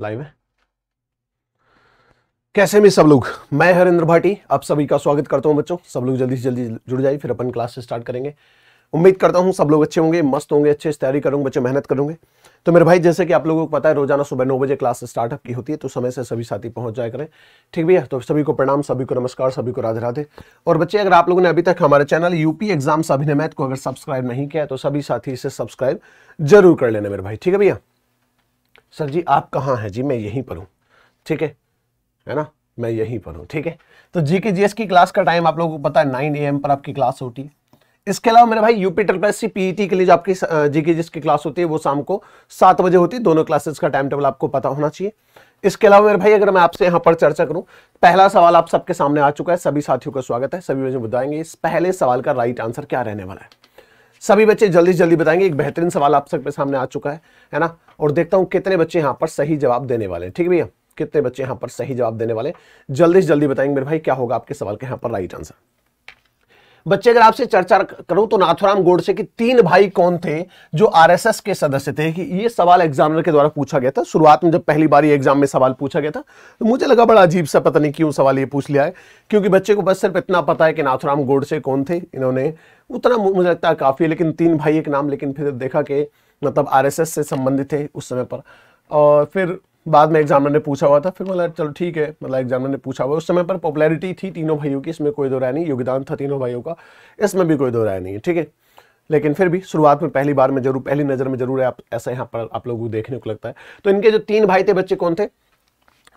Live है कैसे में सब लोग मैं हरेंद्र भाटी आप सभी का स्वागत करता हूं बच्चों सब लोग जल्दी से जल्दी जुड़ जाइए फिर अपन क्लास स्टार्ट करेंगे उम्मीद करता हूं सब लोग अच्छे होंगे मस्त होंगे अच्छे से तैयारी करूंगे बच्चे मेहनत करूंगे तो मेरे भाई जैसे कि आप लोगों को पता है रोजाना सुबह नौ बजे क्लास स्टार्टअप की होती है तो समय से सभी साथी पहुंच जाए करें ठीक भैया तो सभी को प्रणाम सभी को नमस्कार सभी को राधे राधे और बच्चे अगर आप लोगों ने अभी तक हमारे चैनल यूपी एग्जाम सभी मैथ को अगर सब्सक्राइब नहीं किया तो सभी साथी इसे सब्सक्राइब जरूर कर लेना मेरे भाई ठीक है भैया सर जी आप कहाँ हैं जी मैं यहीं पर हूँ ठीक है है ना मैं यहीं पर हूँ ठीक है तो जी के जी की क्लास का टाइम आप लोगों को पता है नाइन ए पर आपकी क्लास होती है इसके अलावा मेरे भाई यूपी ट्रिपलेस सी पीईटी के लिए जो आपकी जी के जिसकी क्लास होती है वो शाम को सात बजे होती है दोनों क्लासेस का टाइम टेबल आपको पता होना चाहिए इसके अलावा मेरे भाई अगर मैं आपसे यहाँ पर चर्चा करूँ पहला सवाल आप सबके सामने आ चुका है सभी साथियों का स्वागत है सभी मुझे बताएंगे इस पहले सवाल का राइट आंसर क्या रहने वाला है सभी बच्चे जल्दी जल्दी बताएंगे एक बेहतरीन सवाल आप सबके सामने आ चुका है है ना और देखता हूँ कितने बच्चे यहाँ पर सही जवाब देने वाले ठीक भैया कितने बच्चे यहाँ पर सही जवाब देने वाले जल्दी से जल्दी बताएंगे मेरे भाई क्या होगा आपके सवाल के यहाँ पर राइट आंसर बच्चे अगर आपसे चर्चा करूं तो नाथुराम गोडसे के तीन भाई कौन थे जो आरएसएस के सदस्य थे कि ये सवाल एग्जामिनर के द्वारा पूछा गया था शुरुआत में जब पहली बार एग्जाम में सवाल पूछा गया था तो मुझे लगा बड़ा अजीब सा पता नहीं क्यों सवाल ये पूछ लिया है क्योंकि बच्चे को बस सिर्फ इतना पता है कि नाथुराम गोडसे कौन थे इन्होंने उतना मुझे लगता है काफ़ी है लेकिन तीन भाई एक नाम लेकिन फिर देखा कि मतलब आर से संबंधित थे उस समय पर और फिर बाद में एग्जामिनर ने पूछा हुआ था फिर मतलब चलो ठीक है मतलब एग्जामिनर ने पूछा हुआ उस समय पर पॉपुलैरिटी थी तीनों भाइयों की इसमें कोई दो राय नहीं योगदान था तीनों भाइयों का इसमें भी कोई दो राय नहीं है ठीक है लेकिन फिर भी शुरुआत में पहली बार में जरूर पहली नज़र में जरूर आप ऐसा यहाँ पर आप लोगों को देखने को लगता है तो इनके जो तीन भाई थे बच्चे कौन थे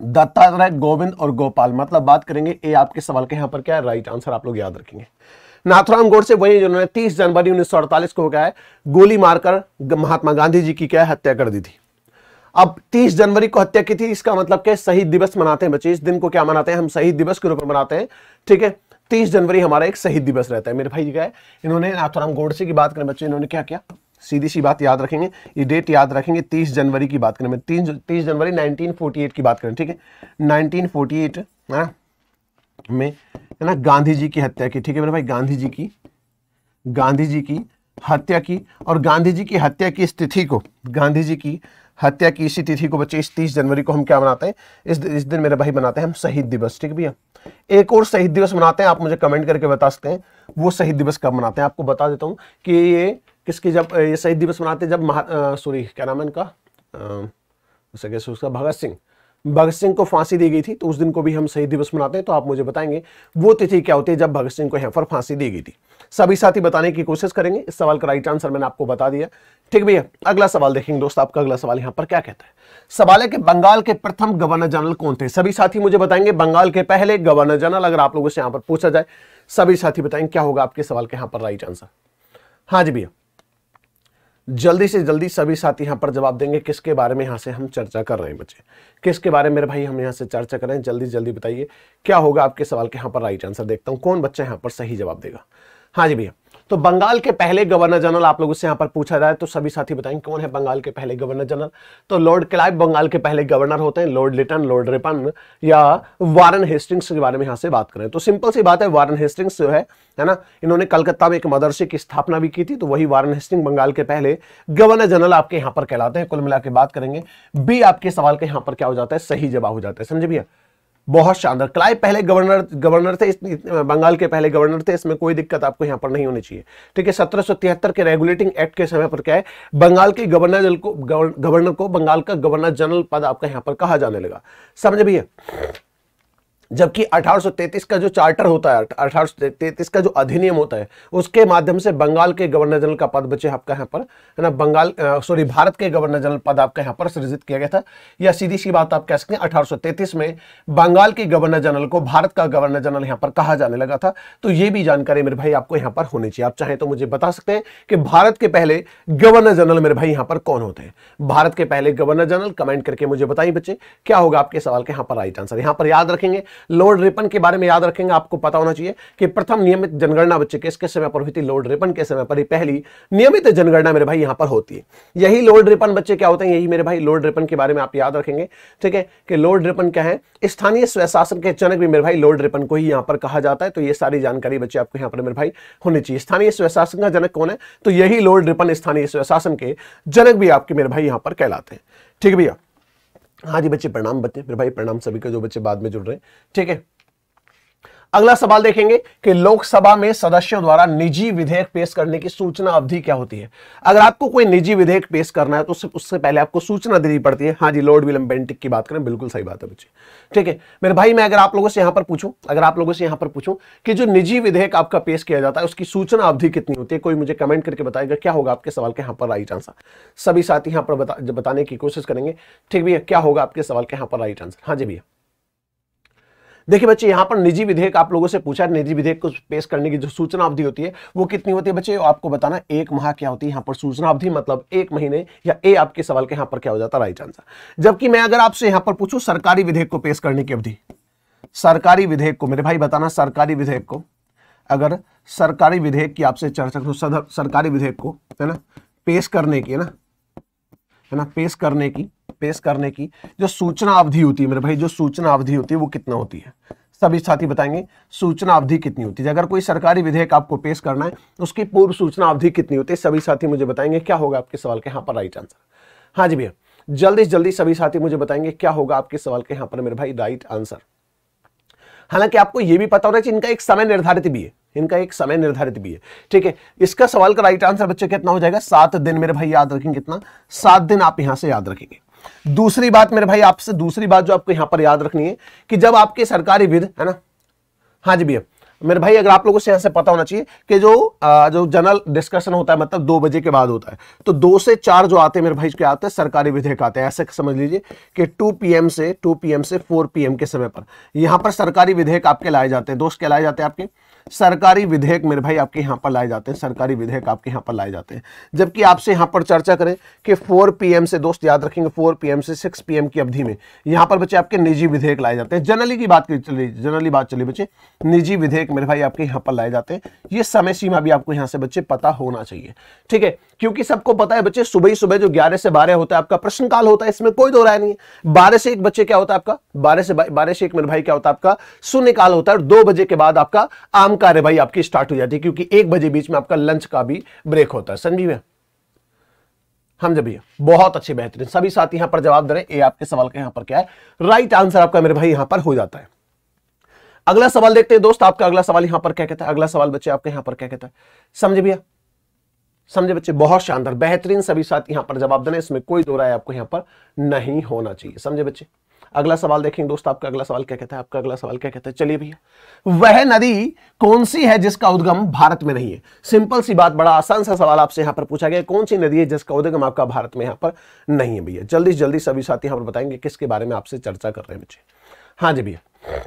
दत्तात्रय गोविंद और गोपाल मतलब बात करेंगे ए आपके सवाल के यहाँ पर क्या राइट आंसर आप लोग याद रखेंगे नाथुराम गोडसे वही जिन्होंने 30 जनवरी 1948 को क्या है गोली मारकर महात्मा गांधी जी की क्या हत्या कर दी थी अब 30 जनवरी को हत्या की थी इसका मतलब क्या शहीद दिवस मनाते हैं बच्चे इस दिन को क्या मनाते हैं हम शहीद दिवस के रूप में मनाते हैं ठीक है तीस जनवरी हमारा एक शहीद दिवस रहता है मेरे भाई जी का है इन्होंने नाथुराम गोडसे की बात करें बच्चे इन्होंने क्या किया सीधी सी बात याद रखेंगे ये डेट याद रखेंगे 30 जनवरी की बात करें तीन तीस जनवरी 1948 की बात करें ठीक है 1948 ना हाँ, में है ना गांधी जी की हत्या की ठीक है मेरे भाई गांधी जी की गांधी जी की हत्या की और गांधी जी की हत्या की स्थिति को गांधी जी की हत्या की इसी तिथि को बच्चे इस तीस जनवरी को हम क्या मनाते हैं इस इस दिन मेरे भाई मनाते हैं हम शहीद दिवस ठीक भैया एक और शहीद दिवस मनाते हैं आप मुझे कमेंट करके बता सकते हैं वो शहीद दिवस कब मनाते हैं आपको बता देता हूँ कि ये किसकी जब ये शहीद दिवस मनाते हैं जब महा सॉरी क्या नाम है इनका उसका भगत सिंह भगत सिंह को फांसी दी गई थी तो उस दिन को भी हम शहीद दिवस मनाते हैं तो आप मुझे बताएंगे वो तिथि क्या होती है जब भगत सिंह को यहाँ पर फांसी दी गई थी सभी साथी बताने की कोशिश करेंगे इस सवाल का राइट आंसर मैंने आपको बता दिया ठीक भैया अगला सवाल देखेंगे दोस्त आपका अगला सवाल यहां पर क्या कहता है सवाल है कि बंगाल के प्रथम गवर्नर जनरल कौन थे सभी साथी मुझे बताएंगे बंगाल के पहले गवर्नर जनरल अगर आप लोगों से यहां पर पूछा जाए सभी साथी बताएंगे क्या होगा आपके सवाल के यहां पर राइट आंसर हाँ जी भैया जल्दी से जल्दी सभी साथी यहाँ पर जवाब देंगे किसके बारे में यहां से हम चर्चा कर रहे हैं बच्चे किसके बारे में मेरे भाई हम यहां से चर्चा कर रहे हैं जल्दी जल्दी बताइए क्या होगा आपके सवाल के यहाँ पर राइट आंसर देखता हूँ कौन बच्चा यहाँ पर सही जवाब देगा हाँ जी भैया तो बंगाल के पहले गवर्नर जनरल आप लोगों से यहाँ पर पूछा जाए तो सभी साथी बताएंगे कौन है बंगाल के पहले गवर्नर जनरल तो लॉर्ड क्लाइव बंगाल के पहले गवर्नर होते हैं लॉर्ड लिटन लॉर्ड रिपन या वारन हेस्टिंग्स के बारे में यहाँ से बात करें तो सिंपल सी बात है वारन हेस्टिंग्स जो है है ना इन्होंने कलकत्ता में एक मदरसे की स्थापना भी की थी तो वही वारन हेस्टिंग बंगाल के पहले गवर्नर जनरल आपके यहाँ पर कहलाते हैं कुल मिला के बात करेंगे बी आपके सवाल के यहाँ पर क्या हो जाता है सही जवाब हो जाता है समझे भैया बहुत शानदार क्लाइव पहले गवर्नर गवर्नर थे बंगाल के पहले गवर्नर थे इसमें कोई दिक्कत आपको यहां पर नहीं होनी चाहिए ठीक है सत्रह के रेगुलेटिंग एक्ट के समय पर क्या है बंगाल के गवर्नर को गवर्नर को बंगाल का गवर्नर जनरल पद आपका यहां पर कहा जाने लगा समझ भैया जबकि 1833 का जो चार्टर होता है 1833 का जो अधिनियम होता है उसके माध्यम से बंगाल के गवर्नर जनरल का पद बचे आपका यहाँ पर है ना बंगाल सॉरी भारत के गवर्नर जनरल पद आपका यहाँ पर सृजित किया गया था या सीधी सी बात आप कह सकते हैं 1833 में बंगाल के गवर्नर जनरल को भारत का गवर्नर जनरल यहाँ पर कहा जाने लगा था तो ये भी जानकारी मेरे भाई आपको यहाँ पर होनी चाहिए आप चाहें तो मुझे बता सकते हैं कि भारत के पहले गवर्नर जनरल मेरे भाई यहाँ पर कौन होते हैं भारत के पहले गवर्नर जनरल कमेंट करके मुझे बताइए बच्चे क्या होगा आपके सवाल के यहाँ पर राइट आंसर यहाँ पर याद रखेंगे लॉर्ड रिपन के बारे में याद रखेंगे आपको पता होना चाहिए कि प्रथम नियमित जनगणना बच्चे किसके समय पर हुई थी लॉर्ड रिपन के समय पर पहली नियमित जनगणना मेरे भाई यहां पर होती है यही लॉर्ड रिपन बच्चे क्या होते हैं यही मेरे भाई लॉर्ड रिपन के बारे में आप याद रखेंगे ठीक है कि लॉर्ड रिपन क्या है स्थानीय स्वशासन के जनक भी मेरे भाई लॉर्ड रिपन को ही यहां पर कहा जाता है तो ये सारी जानकारी बच्चे आपको यहां पर मेरे भाई होनी चाहिए स्थानीय स्वशासन का जनक कौन है तो यही लॉर्ड रिपन स्थानीय स्वशासन के जनक भी आपके मेरे भाई यहां पर कहलाते हैं ठीक भैया हाँ जी बच्चे प्रणाम बच्चे फिर भाई प्रणाम सभी का जो बच्चे बाद में जुड़ रहे हैं ठीक है अगला सवाल देखेंगे कि लोकसभा में सदस्यों द्वारा निजी विधेयक पेश करने की सूचना अवधि क्या होती है अगर आपको कोई निजी विधेयक पेश करना है तो उससे पहले आपको सूचना देनी पड़ती है हाँ जी लॉर्ड विलियम बेंटिक की बात करें बिल्कुल सही बात है बच्चे ठीक है मेरे भाई मैं अगर आप लोगों से यहां पर पूछूं अगर आप लोगों से यहां पर पूछूं कि जो निजी विधेयक आपका पेश किया जाता है उसकी सूचना अवधि कितनी होती है कोई मुझे कमेंट करके बताएगा क्या होगा आपके सवाल के यहां पर राइट आंसर सभी साथी यहां पर बताने की कोशिश करेंगे ठीक भैया क्या होगा आपके सवाल के यहां पर राइट आंसर हाँ जी भैया देखिए बच्चे यहां पर निजी विधेयक आप लोगों से पूछा है निजी विधेयक को पेश करने की जो सूचना अवधि होती है वो कितनी होती है बच्चे आपको बताना एक माह क्या होती है यहां पर सूचना अवधि मतलब एक महीने या ए आपके सवाल के यहां पर क्या हो जाता है राइट आंसर जबकि मैं अगर आपसे यहां पर पूछू सरकारी विधेयक को पेश करने की अवधि सरकारी विधेयक को मेरे भाई बताना सरकारी विधेयक को अगर सरकारी विधेयक की आपसे चर्चा सरकारी विधेयक को है ना पेश करने की है ना है ना पेश करने की पेश करने की जो सूचना अवधि होती है मेरे भाई जो सूचना अवधि होती है वो कितना होती है सभी साथी बताएंगे सूचना अवधि कितनी होती है अगर कोई सरकारी विधेयक आपको पेश करना है उसकी पूर्व सूचना अवधि कितनी होती है सभी साथी मुझे बताएंगे क्या होगा आपके सवाल के यहाँ पर राइट आंसर हाँ जी भैया जल्दी से जल्दी सभी साथी मुझे बताएंगे क्या होगा आपके सवाल के यहाँ पर मेरे भाई राइट आंसर हालांकि आपको यह भी पता होना चाहिए इनका एक समय निर्धारित भी है इनका एक समय निर्धारित भी है ठीक है इसका सवाल का राइट आंसर बच्चे कितना हो जाएगा सात दिन मेरे भाई याद रखेंगे कितना सात दिन आप यहां से याद रखेंगे दूसरी बात मेरे भाई आपसे दूसरी बात जो आपको यहां पर याद रखनी है कि जब आपके सरकारी विद है ना हाँ जी भैया मेरे भाई अगर आप लोगों से ऐसे से पता होना चाहिए कि जो आ, जो जनरल डिस्कशन होता है मतलब दो बजे के बाद होता है तो दो से चार जो आते हैं मेरे भाई क्या आते हैं सरकारी विधेयक आते हैं ऐसे समझ लीजिए कि टू पी से टू पी से फोर पी के समय पर यहाँ पर सरकारी विधेयक आपके लाए जाते हैं दोस्त क्या लाए जाते हैं आपके सरकारी विधेयक मेरे भाई आपके यहाँ पर लाए जाते हैं सरकारी विधेयक आपके यहाँ पर लाए जाते हैं जबकि आपसे यहाँ पर चर्चा करें कि 4 पीएम से दोस्त याद रखेंगे 4 पीएम से 6 पीएम की अवधि में यहाँ पर बच्चे आपके निजी विधेयक लाए जाते हैं जनरली की बात चली जनरली बात चली बच्चे निजी विधेयक डायरेक्ट मेरे भाई आपके यहाँ पर लाए जाते हैं ये समय सीमा भी आपको यहाँ से बच्चे पता होना चाहिए ठीक है क्योंकि सबको पता है बच्चे सुबह ही सुबह जो ग्यारह से बारह होता है आपका प्रश्न काल होता है इसमें कोई दो राय नहीं है बारह से एक बच्चे क्या होता है आपका बारह से बारह से एक मेरे भाई क्या होता है आपका शून्यकाल होता है और दो बजे के बाद आपका आम कार्यवाही आपकी स्टार्ट हो जाती है क्योंकि एक बजे बीच में आपका लंच का भी ब्रेक होता है समझी हम जब भैया बहुत अच्छे बेहतरीन सभी साथ यहां पर जवाब दे रहे हैं ए आपके सवाल का यहां पर क्या है राइट आंसर आपका मेरे भाई यहां पर हो जाता है अगला सवाल देखते हैं दोस्त आपका अगला सवाल यहां पर क्या कहता है अगला सवाल बच्चे आपके यहां पर क्या कहता है समझे भैया समझे बच्चे बहुत शानदार बेहतरीन सभी साथ यहां पर जवाब देना इसमें कोई दो राय आपको यहां पर नहीं होना चाहिए समझे बच्चे अगला सवाल देखेंगे दोस्त आपका अगला सवाल क्या कहता है आपका अगला सवाल क्या कहता है चलिए भैया वह नदी कौन सी है जिसका उद्गम भारत में नहीं है सिंपल सी बात बड़ा आसान सा सवाल आपसे यहां पर पूछा गया कौन सी नदी है जिसका उद्गम आपका भारत में यहां पर नहीं है भैया जल्दी जल्दी सभी साथ यहां पर बताएंगे किसके बारे में आपसे चर्चा कर रहे हैं बच्चे हाँ जी भैया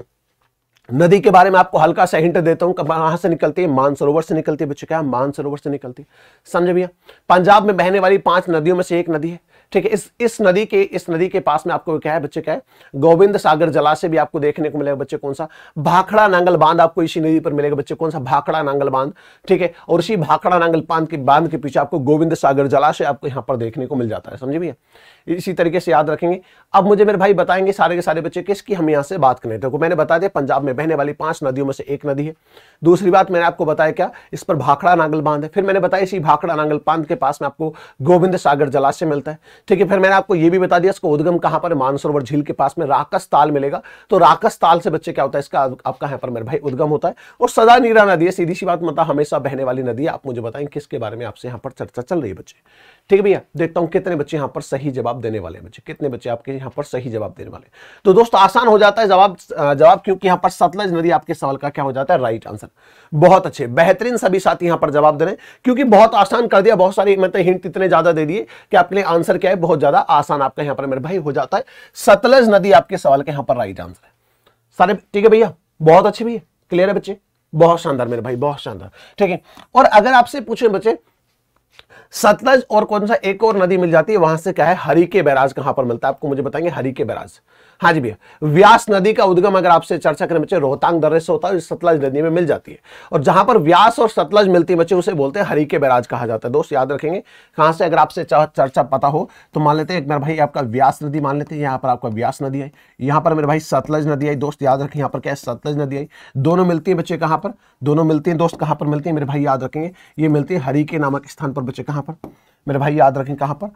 नदी के बारे में आपको हल्का सा हिंट देता हूं कहां से निकलती है मानसरोवर से निकलती है बच्चों क्या मानसरोवर से निकलती है समझे भैया पंजाब में बहने वाली पांच नदियों में से एक नदी है ठीक है इस इस नदी के इस नदी के पास में आपको क्या है बच्चे क्या है गोविंद सागर जलाशय भी आपको देखने को मिलेगा बच्चे कौन सा भाखड़ा नांगल बांध आपको इसी नदी पर मिलेगा बच्चे कौन सा भाखड़ा नांगल बांध ठीक है और इसी भाखड़ा नांगल बांध के बांध के पीछे आपको गोविंद सागर जलाशय आपको यहाँ पर देखने को मिल जाता है समझे भैया इसी तरीके से याद रखेंगे अब मुझे मेरे भाई बताएंगे सारे के सारे बच्चे किसकी हम यहाँ से बात करें देखो मैंने बता दिया पंजाब में बहने वाली पांच नदियों में से एक नदी है दूसरी बात मैंने आपको बताया क्या इस पर भाखड़ा नांगल बांध है फिर मैंने बताया इसी भाखड़ा नांगल बांध के पास में आपको गोविंद सागर जलाशय मिलता है ठीक है फिर मैंने आपको यह भी बता दिया इसका उद्गम कहां पर मानसरोवर झील के पास में राकस ताल मिलेगा तो राकस ताल से बच्चे क्या होता है इसका आपका यहाँ पर मेरे भाई उद्गम होता है और सदा नीरा नदी है सीधी सी बात मतलब हमेशा बहने वाली नदी है आप मुझे बताएं किसके बारे में आपसे यहाँ पर चर्चा चल रही है बच्चे ठीक है भैया देखता हूँ कितने बच्चे यहाँ पर सही जवाब देने वाले हैं बच्चे कितने बच्चे आपके यहाँ पर सही जवाब देने वाले तो दोस्तों आसान हो जाता है जवाब जवाब क्योंकि यहाँ पर सतलज नदी आपके सवाल का क्या हो जाता है राइट आंसर बहुत अच्छे बेहतरीन सभी साथी यहां पर जवाब दे रहे हैं क्योंकि बहुत आसान कर दिया बहुत सारी मतलब हिंट इतने ज्यादा दे दिए कि आपके लिए आंसर क्या है बहुत ज्यादा आसान आपका यहां पर मेरे भाई हो जाता है सतलज नदी आपके सवाल के यहां पर राइट आंसर है सारे ठीक है भैया बहुत अच्छे भैया क्लियर है बच्चे बहुत शानदार मेरे भाई बहुत शानदार ठीक है और अगर आपसे पूछे बच्चे सतलज और कौन सा एक और नदी मिल जाती है वहां से क्या है हरी के बैराज कहां पर मिलता है आपको मुझे बताएंगे हरी के बैराज हाँ जी भैया व्यास नदी का उद्गम अगर आपसे चर्चा करें बच्चे रोहतांग दर्रे से होता है जो सतलज नदी में मिल जाती है और जहां पर व्यास और सतलज मिलती है बच्चे उसे बोलते हैं हरी के बैराज कहा जाता है दोस्त याद रखेंगे कहां से अगर आपसे चर्चा पता हो तो मान लेते हैं एक मेरे भाई आपका व्यास नदी मान लेते हैं यहाँ पर आपका व्यास नदी आई यहाँ पर मेरे भाई सतलज नदी आई दोस्त याद रखें यहाँ पर क्या है सतलज नदी आई दोनों मिलती है बच्चे कहाँ पर दोनों मिलती है दोस्त कहाँ पर मिलती है मेरे भाई याद रखेंगे ये मिलती है हरी के नामक स्थान पर बच्चे कहाँ पर मेरे भाई याद रखें कहाँ पर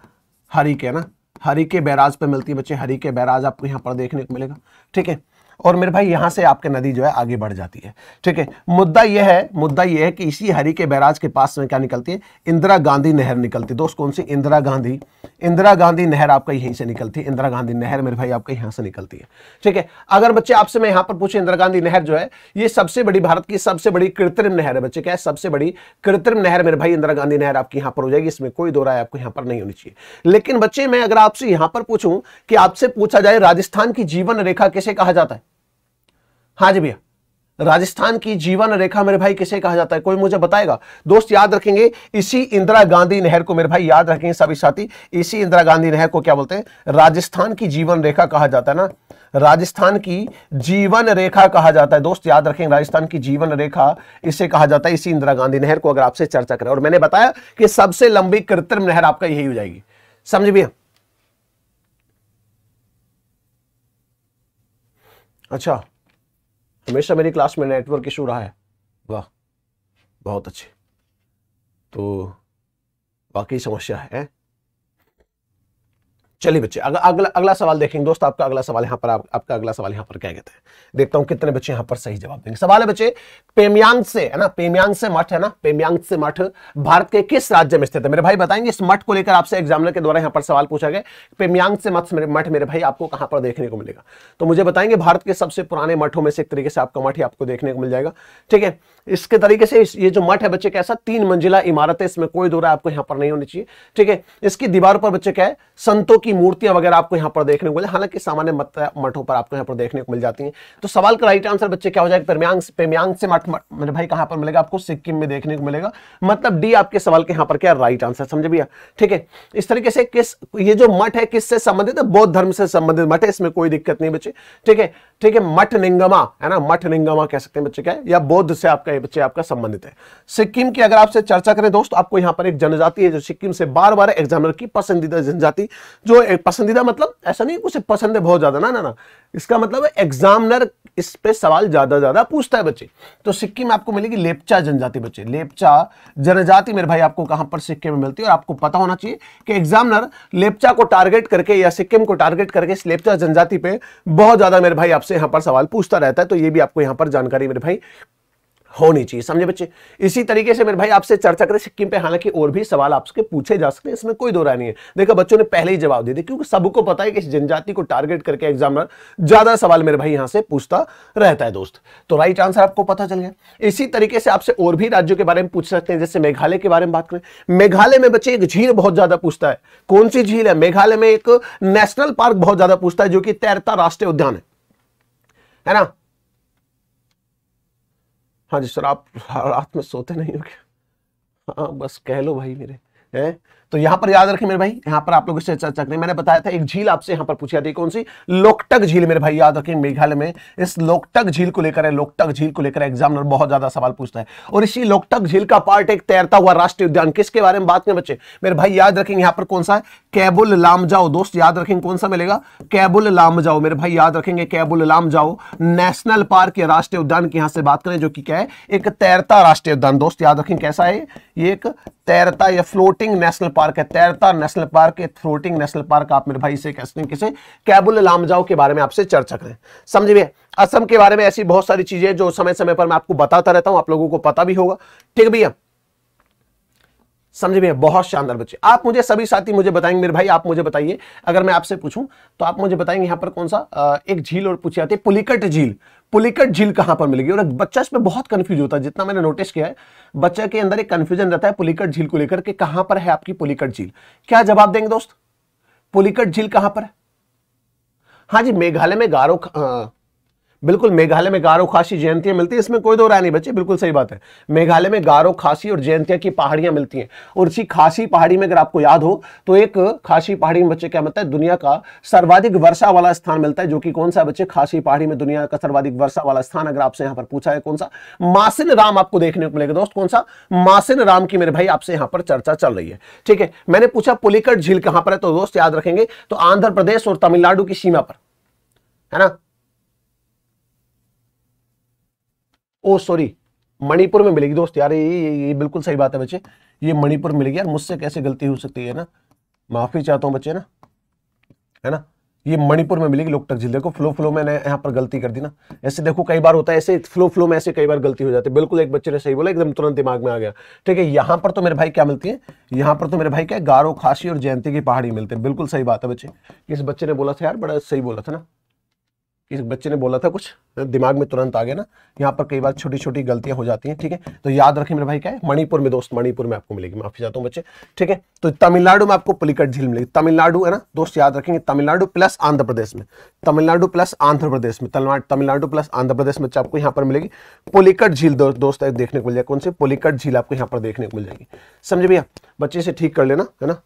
हरी के ना हरी के बैराज पे मिलती है बच्चे हरी के बैराज आपको यहाँ पर देखने को मिलेगा ठीक है और मेरे भाई यहां से आपके नदी जो है आगे बढ़ जाती है ठीक है मुद्दा यह है मुद्दा यह है कि इसी हरी के बैराज के पास में क्या निकलती है इंदिरा गांधी नहर निकलती है दोस्त कौन सी इंदिरा गांधी इंदिरा गांधी नहर आपका यहीं से निकलती है इंदिरा गांधी नहर मेरे भाई आपका यहां से निकलती है ठीक है अगर बच्चे आपसे मैं यहां पर पूछे इंदिरा गांधी नहर जो है ये सबसे बड़ी भारत की सबसे बड़ी कृत्रिम नहर है बच्चे क्या है सबसे बड़ी कृत्रिम नहर मेरे भाई इंदिरा गांधी नहर आपकी यहाँ पर हो जाएगी इसमें कोई दो राय आपको यहाँ पर नहीं होनी चाहिए लेकिन बच्चे मैं अगर आपसे यहाँ पर पूछूं कि आपसे पूछा जाए राजस्थान की जीवन रेखा किसे कहा जाता है हाँ जी भैया राजस्थान की जीवन रेखा मेरे भाई किसे कहा जाता है कोई मुझे बताएगा दोस्त याद रखेंगे इसी इंदिरा गांधी नहर को मेरे भाई याद रखेंगे सभी साथी इसी इंदिरा गांधी नहर को क्या बोलते हैं राजस्थान की जीवन रेखा कहा जाता है ना राजस्थान की जीवन रेखा कहा जाता है दोस्त याद रखेंगे राजस्थान की जीवन रेखा इसे कहा जाता है इसी इंदिरा गांधी नहर को अगर आपसे चर्चा करें और मैंने बताया कि सबसे लंबी कृत्रिम नहर आपका यही हो जाएगी समझ भैया अच्छा हमेशा मेरी क्लास में नेटवर्क इशू रहा है वाह बहुत अच्छे तो बाक़ी समस्या है चलिए बच्चे अगला अगला अगला सवाल देखेंगे दोस्त आपका अगला सवाल यहाँ पर आप, आपका अगला सवाल यहाँ पर क्या कहते हैं देखता हूँ कितने बच्चे यहाँ पर सही जवाब देंगे सवाल है बच्चे पेमयांग से है ना पेमयांग से मठ है ना पेमयांग से मठ भारत के किस राज्य में स्थित है मेरे भाई बताएंगे इस मठ को लेकर आपसे एग्जामिनर के द्वारा यहाँ पर सवाल पूछा गया पेमयांग से मठ मठ मेरे भाई आपको कहाँ पर देखने को मिलेगा तो मुझे बताएंगे भारत के सबसे पुराने मठों में से एक तरीके से आपका मठ आपको देखने को मिल जाएगा ठीक है इसके तरीके से ये जो मठ है बच्चे कैसा तीन मंजिला इमारत है इसमें कोई दौरा आपको यहाँ पर नहीं होनी चाहिए ठीक है इसकी दीवार पर बच्चे क्या है संतों की मूर्तियां वगैरह आपको यहाँ पर देखने को मिले हालांकि सामान्य मठों पर आपको यहाँ पर देखने को मिल जाती है तो सवाल का राइट आंसर बच्चे क्या हो जाएगा पेम्यांग पेम्यांग से मठ मेरे भाई कहाँ पर मिलेगा आपको सिक्किम में देखने को मिलेगा मतलब डी आपके सवाल के यहाँ पर क्या राइट आंसर समझे भैया ठीक है इस तरीके से किस ये जो मठ है किससे संबंधित है बौद्ध धर्म से संबंधित मठ है इसमें कोई दिक्कत नहीं बच्चे ठीक है ठीक है मठ निंगमा है ना मठ निंगमा कह सकते हैं बच्चे क्या है या बौद्ध से आपका ये बच्चे आपका संबंधित है सिक्किम की अगर आपसे चर्चा करें दोस्तों आपको यहाँ पर एक जनजाति है जो सिक्किम से बार बार एग्जामिनर की पसंदीदा जनजाति जो पसंदीदा मतलब ऐसा नहीं उसे पसंद है बहुत ज्यादा ना ना ना इसका मतलब एग्जामिनर इस पे सवाल ज्यादा ज्यादा पूछता है बच्चे तो सिक्किम आपको मिलेगी लेपचा जनजाति बच्चे लेपचा जनजाति मेरे भाई आपको कहां पर सिक्किम में मिलती है और आपको पता होना चाहिए कि एग्जामिनर लेपचा को टारगेट करके या सिक्किम को टारगेट करके इस लेपचा जनजाति पे बहुत ज्यादा मेरे भाई आप आपसे यहां पर सवाल पूछता रहता है तो ये भी आपको यहां पर जानकारी मेरे भाई होनी चाहिए समझे बच्चे इसी तरीके से मेरे भाई आपसे चर्चा करें सिक्किम पे हालांकि और भी सवाल आपसे पूछे जा सकते हैं इसमें कोई दो राय नहीं है देखो बच्चों ने पहले ही जवाब दे दिया क्योंकि सबको पता है कि इस जनजाति को टारगेट करके एग्जामिनर ज्यादा सवाल मेरे भाई यहां से पूछता रहता है दोस्त तो राइट आंसर आपको पता चल गया इसी तरीके से आपसे और भी राज्यों के बारे में पूछ सकते हैं जैसे मेघालय के बारे में बात करें मेघालय में बच्चे एक झील बहुत ज्यादा पूछता है कौन सी झील है मेघालय में एक नेशनल पार्क बहुत ज्यादा पूछता है जो कि तैरता राष्ट्रीय उद्यान है है ना हाँ जी सर आप रात में सोते नहीं हो क्या हाँ बस कह लो भाई मेरे हैं तो यहां पर याद रखें मेरे भाई यहां पर आप लोग इससे चर्चा करें मैंने बताया था एक झील आपसे यहां पर पूछा कौन सी लोकटक झील मेरे भाई याद रखें मेघालय में इस लोकटक झील को लेकर लोकटक झील को लेकर एग्जामिनर बहुत ज्यादा सवाल पूछता है और इसी लोकटक झील का पार्ट एक तैरता हुआ राष्ट्रीय उद्यान किसके बारे में बात करें बच्चे मेरे भाई याद रखेंगे यहां पर कौन सा है कैबुल लाम जाओ दोस्त याद रखेंगे कौन सा मिलेगा कैबुल लाम जाओ मेरे भाई याद रखेंगे कैबुल लाम जाओ नेशनल पार्क या राष्ट्रीय उद्यान की यहां से बात करें जो कि क्या है एक तैरता राष्ट्रीय उद्यान दोस्त याद रखें कैसा है ये एक तैरता या फ्लोटिंग नेशनल पार्क है तैरता नेशनल पार्क है फ्लोटिंग नेशनल पार्क आप मेरे भाई से कह सकते हैं किसे कैबुल लामजाओ के बारे में आपसे चर्चा करें समझिए असम के बारे में ऐसी बहुत सारी चीजें जो समय समय पर मैं आपको बताता रहता हूं आप लोगों को पता भी होगा ठीक भैया समझ में बहुत शानदार बच्चे आप मुझे सभी साथी मुझे बताएंगे मेरे भाई आप मुझे बताइए अगर मैं आपसे पूछूं तो आप मुझे बताएंगे यहाँ पर कौन सा एक झील और पूछी जाती है पुलिकट झील पुलिकट झील कहाँ पर मिलेगी और बच्चा इसमें बहुत कंफ्यूज होता है जितना मैंने नोटिस किया है बच्चे के अंदर एक कंफ्यूजन रहता है पुलिकट झील को लेकर के कहां पर है आपकी पुलिकट झील क्या जवाब देंगे दोस्त पुलिकट झील कहां पर है हाँ जी मेघालय में गारो बिल्कुल मेघालय में गारो खासी जयंतियां मिलती है इसमें कोई दो राय नहीं बच्चे बिल्कुल सही बात है मेघालय में गारो खासी और जयंतियां की पहाड़ियां मिलती हैं और इसी खासी पहाड़ी में अगर आपको याद हो तो एक खासी पहाड़ी में बच्चे क्या मिलता है दुनिया का सर्वाधिक वर्षा वाला स्थान मिलता है जो कि कौन सा बच्चे खासी पहाड़ी में दुनिया का सर्वाधिक वर्षा वाला स्थान अगर आपसे यहाँ पर पूछा है कौन सा मासिन राम आपको देखने को मिलेगा दोस्त कौन सा मासिन राम की मेरे भाई आपसे यहां पर चर्चा चल रही है ठीक है मैंने पूछा पुलिकट झील कहां पर है तो दोस्त याद रखेंगे तो आंध्र प्रदेश और तमिलनाडु की सीमा पर है ना ओ सॉरी मणिपुर में मिलेगी दोस्त यार ये ये, ये बिल्कुल सही बात है बच्चे ये मणिपुर मिलेगी यार मुझसे कैसे गलती हो सकती है ना माफी चाहता हूँ बच्चे ना है ना ये मणिपुर में मिलेगी लोकटक झील देखो फ्लो फ्लो मैंने यहाँ पर गलती कर दी ना ऐसे देखो कई बार होता है ऐसे फ्लो फ्लो में ऐसे कई बार गलती हो जाती है बिल्कुल एक बच्चे ने सही बोला एकदम तुरंत दिमाग में आ गया ठीक है यहाँ पर तो मेरे भाई क्या मिलती है यहाँ पर तो मेरे भाई क्या गारो खासी और जयंती की पहाड़ी मिलते हैं बिल्कुल सही बात है बच्चे इस बच्चे ने बोला था यार बड़ा सही बोला था ना कि बच्चे ने बोला था कुछ दिमाग में तुरंत आ गया ना यहाँ पर कई बार छोटी छोटी गलतियां हो जाती हैं ठीक है तो याद रखें मेरे भाई क्या है मणिपुर में दोस्त मणिपुर में आपको मिलेगी माफी चाहता हूँ बच्चे ठीक है तो तमिलनाडु में आपको पुलिकट झील मिलेगी तमिलनाडु है ना दोस्त याद रखेंगे तमिलनाडु प्लस आंध्र प्रदेश में तमिलनाडु प्लस आंध्र प्रदेश में तमिलनाडु प्लस आंध्र प्रदेश में आपको यहाँ पर मिलेगी पुलिकट झील दोस्त देखने को मिल जाएगी कौन सी पुलिकट झील आपको यहाँ पर देखने को मिल जाएगी समझे भैया बच्चे से ठीक कर लेना है ना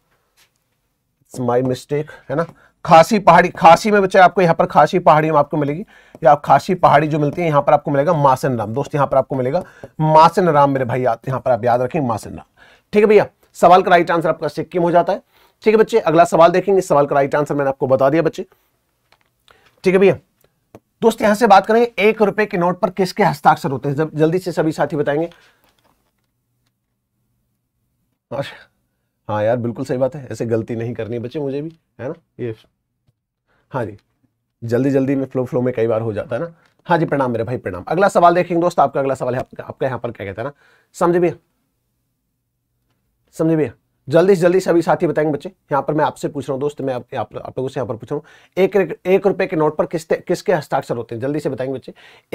माई मिस्टेक है ना खासी पहाड़ी खासी में बच्चे आपको यहाँ पर खासी पहाड़ी में आपको मिलेगी या आप खासी पहाड़ी जो मिलती है यहाँ पर आपको मिलेगा मासन राम दोस्त यहाँ पर आपको मिलेगा मासन राम मेरे भाई यहाँ पर आप याद रखें मासन राम ठीक है भैया सवाल का राइट आंसर आपका सिक्किम हो जाता है ठीक है बच्चे अगला सवाल देखेंगे सवाल का राइट आंसर मैंने आपको बता दिया बच्चे ठीक है भैया दोस्त यहां से बात करेंगे एक रुपए के नोट पर किसके हस्ताक्षर होते हैं जल्दी से सभी साथी बताएंगे अच्छा हाँ यार बिल्कुल सही बात है ऐसे गलती नहीं करनी बच्चे मुझे भी है ना ये हाँ जी जल्दी जल्दी में फ्लो फ्लो में कई बार हो जाता है ना हाँ जी प्रणाम मेरे भाई प्रणाम अगला सवाल देखेंगे दोस्त आपका अगला सवाल है आपका, यहाँ पर क्या कहता है ना समझे भैया समझे भैया जल्दी से जल्दी सभी साथी बताएंगे बच्चे यहाँ पर मैं आपसे पूछ रहा हूँ दोस्त मैं आप, आप, लोगों से यहाँ पर पूछ रहा हूँ एक एक रुपए के नोट पर किस किसके हस्ताक्षर होते हैं जल्दी से बताएंगे बच्चे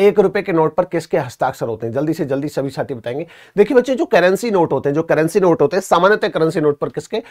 एक रुपए के नोट पर किसके हस्ताक्षर होते हैं जल्दी से जल्दी सभी साथी बताएंगे देखिए बच्चे जो करेंसी नोट होते हैं जो करेंसी नोट होते हैं सामान्यतः करेंसी नोट पर किसके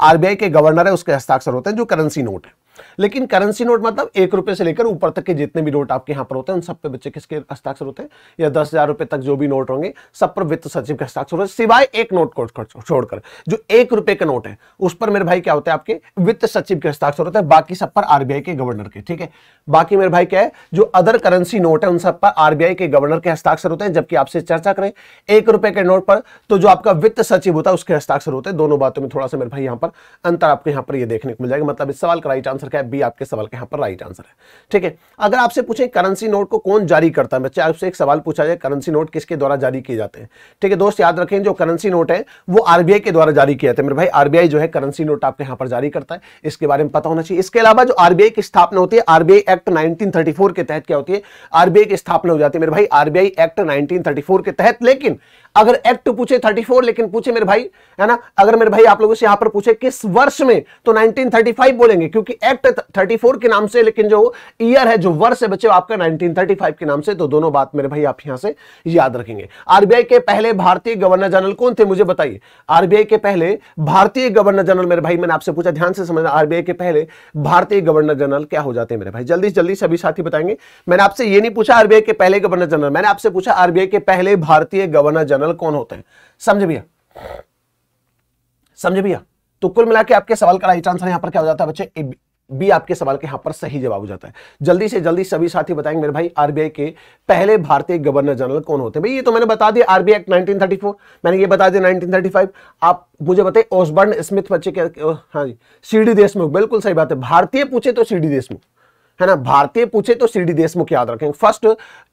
आरबीआई के गवर्नर है उसके हस्ताक्षर होते हैं जो करेंसी नोट है लेकिन करेंसी नोट मतलब एक रुपए से लेकर ऊपर तक के जितने भी नोट आपके यहां पर होते हैं उन सब पे बच्चे किसके हस्ताक्षर होते हैं या दस हजार रुपए तक जो भी नोट होंगे सब पर वित्त सचिव के हस्ताक्षर होते हैं सिवाय एक नोट को छोड़कर जो एक रुपए का नोट है उस पर मेरे भाई क्या होते हैं आपके वित्त सचिव के हस्ताक्षर होते हैं बाकी सब पर आरबीआई के गवर्नर के ठीक है बाकी मेरे भाई क्या है जो अदर करेंसी नोट है उन सब पर आरबीआई के गवर्नर के हस्ताक्षर होते हैं जबकि आपसे चर्चा करें एक रुपए के नोट पर तो जो आपका वित्त सचिव होता है उसके हस्ताक्षर होते हैं दोनों बातों में थोड़ा सा मेरे भाई यहां पर अंतर आपको यहां पर यह देखने को मिल जाएगा मतलब इस सवाल का राइट आंसर आंसर क्या है बी आपके सवाल का यहाँ पर राइट आंसर है ठीक है अगर आपसे पूछे करेंसी नोट को कौन जारी करता है बच्चे आपसे एक सवाल पूछा जाए करेंसी नोट किसके द्वारा जारी किए जाते हैं ठीक है दोस्त याद रखें जो करेंसी नोट है वो आरबीआई के द्वारा जारी किया जाता है मेरे भाई आरबीआई जो है करेंसी नोट आपके यहाँ पर जारी करता है इसके बारे में पता होना चाहिए इसके अलावा जो आरबीआई की स्थापना होती है आरबीआई एक्ट नाइनटीन के तहत क्या होती है आरबीआई की स्थापना हो जाती है मेरे भाई आरबीआई एक्ट नाइनटीन के तहत लेकिन अगर एक्ट पूछे 34 लेकिन पूछे मेरे भाई है ना अगर मेरे भाई आप लोगों से यहां पर पूछे किस वर्ष में तो 1935 बोलेंगे क्योंकि एक्ट 34 के नाम से लेकिन जो ईयर है जो वर्ष है बच्चे आपका 1935 के नाम से तो दोनों बात मेरे भाई आप यहां से याद रखेंगे आरबीआई के पहले भारतीय गवर्नर जनरल कौन थे मुझे बताइए आरबीआई के पहले भारतीय गवर्नर जनरल मेरे भाई मैंने आपसे पूछा ध्यान से समझना आरबीआई के पहले भारतीय गवर्नर जनरल क्या हो जाते हैं मेरे भाई जल्दी जल्दी सभी साथी बताएंगे मैंने आपसे ये नहीं पूछा आरबीआई के पहले गवर्नर जनरल मैंने आपसे पूछा आरबीआई के पहले भारतीय गवर्नर जनरल जनरल कौन होते हैं समझे भैया समझे भैया तो कुल मिला के आपके सवाल का राइट आंसर यहां पर क्या हो जाता है बच्चे बी आपके सवाल के यहां पर सही जवाब हो जाता है जल्दी से जल्दी सभी साथी बताएंगे मेरे भाई आरबीआई के पहले भारतीय गवर्नर जनरल कौन होते हैं भाई ये तो मैंने बता दिया आरबीआई एक्ट 1934 मैंने ये बता दिया 1935 आप मुझे बताइए ओसबर्न स्मिथ बच्चे के हाँ जी सीडी देशमुख बिल्कुल सही बात है भारतीय पूछे तो सीडी देशमुख है ना भारतीय पूछे तो सीडी देशमुख याद रखेंगे फर्स्ट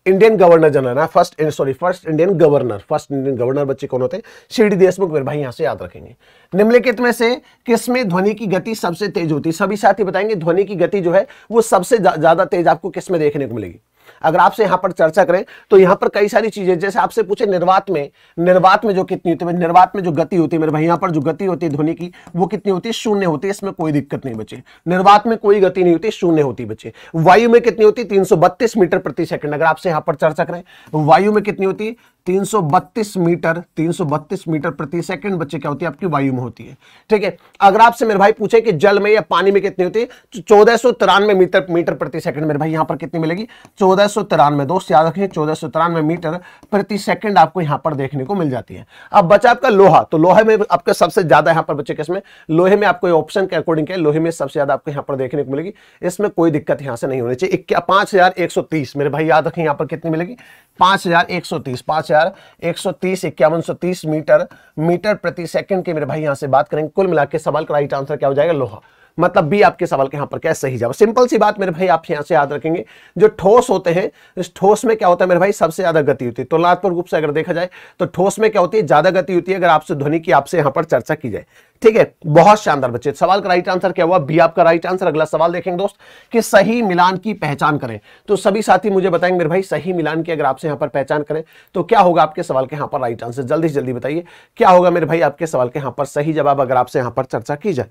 इंडियन गवर्नर जनरल है first sorry first Indian governor first Indian governor बच्चे कौन होते सीडी देशमुख मेरे भाई यहां से याद रखेंगे निम्नलिखित में से किस में ध्वनि की गति सबसे तेज होती है सभी साथी बताएंगे ध्वनि की गति जो है वो सबसे ज्यादा तेज आपको किसमें देखने को मिलेगी अगर आपसे यहां पर चर्चा करें तो यहां पर कई सारी चीजें जैसे आपसे पूछे निर्वात में निर्वात में जो कितनी होती है निर्वात में जो गति होती है मेरे भाई यहां पर जो गति होती है ध्वनि की वो कितनी होती है शून्य होती है इसमें कोई दिक्कत नहीं बचे निर्वात में कोई गति नहीं होती शून्य होती बचे वायु में कितनी होती है तीन मीटर प्रति सेकंड अगर आपसे यहाँ पर चर्चा करें वायु में कितनी होती है 332 मीटर 332 मीटर प्रति सेकंड बच्चे क्या होती है आपकी वायु में होती है ठीक है अगर आपसे मेरे भाई पूछे कि जल में या पानी में कितनी होती है तो चौदह सौ मीटर मीटर प्रति सेकंड मेरे भाई यहां पर कितनी मिलेगी चौदह सौ तिरानवे दोस्त याद रखें चौदह सौ तिरानवे मीटर प्रति सेकंड आपको यहां पर देखने को मिल जाती है अब बचा आपका लोहा तो लोहे में आपका सबसे ज्यादा यहां पर बच्चे किसमें लोहे में आपको ऑप्शन के अकॉर्डिंग क्या लोहे में सबसे ज्यादा आपको यहां पर देखने को मिलेगी इसमें कोई दिक्कत यहां से नहीं होनी चाहिए पांच मेरे भाई याद रखें यहां पर कितनी मिलेगी पांच हजार एक सौ तीस पांच हजार एक सौ तीस इक्यावन सौ तीस मीटर मीटर प्रति सेकंड के मेरे भाई यहां से बात करेंगे कुल मिलाकर सवाल का राइट आंसर क्या हो जाएगा लोहा मतलब बी आपके सवाल के यहां पर क्या सही जवाब सिंपल सी बात मेरे भाई आप यहां से याद रखेंगे जो ठोस होते हैं इस ठोस में क्या होता है मेरे भाई सबसे ज्यादा गति होती है तुलनात्मक रूप से अगर देखा जाए तो ठोस में क्या होती है ज्यादा गति होती है अगर आपसे ध्वनि की आपसे यहां पर चर्चा की जाए ठीक है बहुत शानदार बच्चे सवाल का राइट आंसर क्या हुआ बी आपका राइट आंसर अगला सवाल देखेंगे दोस्त कि सही मिलान की पहचान करें तो सभी साथी मुझे बताएंगे मेरे भाई सही मिलान की अगर आपसे यहां पर पहचान करें तो क्या होगा आपके सवाल के यहां पर राइट आंसर जल्दी से जल्दी बताइए क्या होगा मेरे भाई आपके सवाल के यहां पर सही जवाब अगर आपसे यहां पर चर्चा की जाए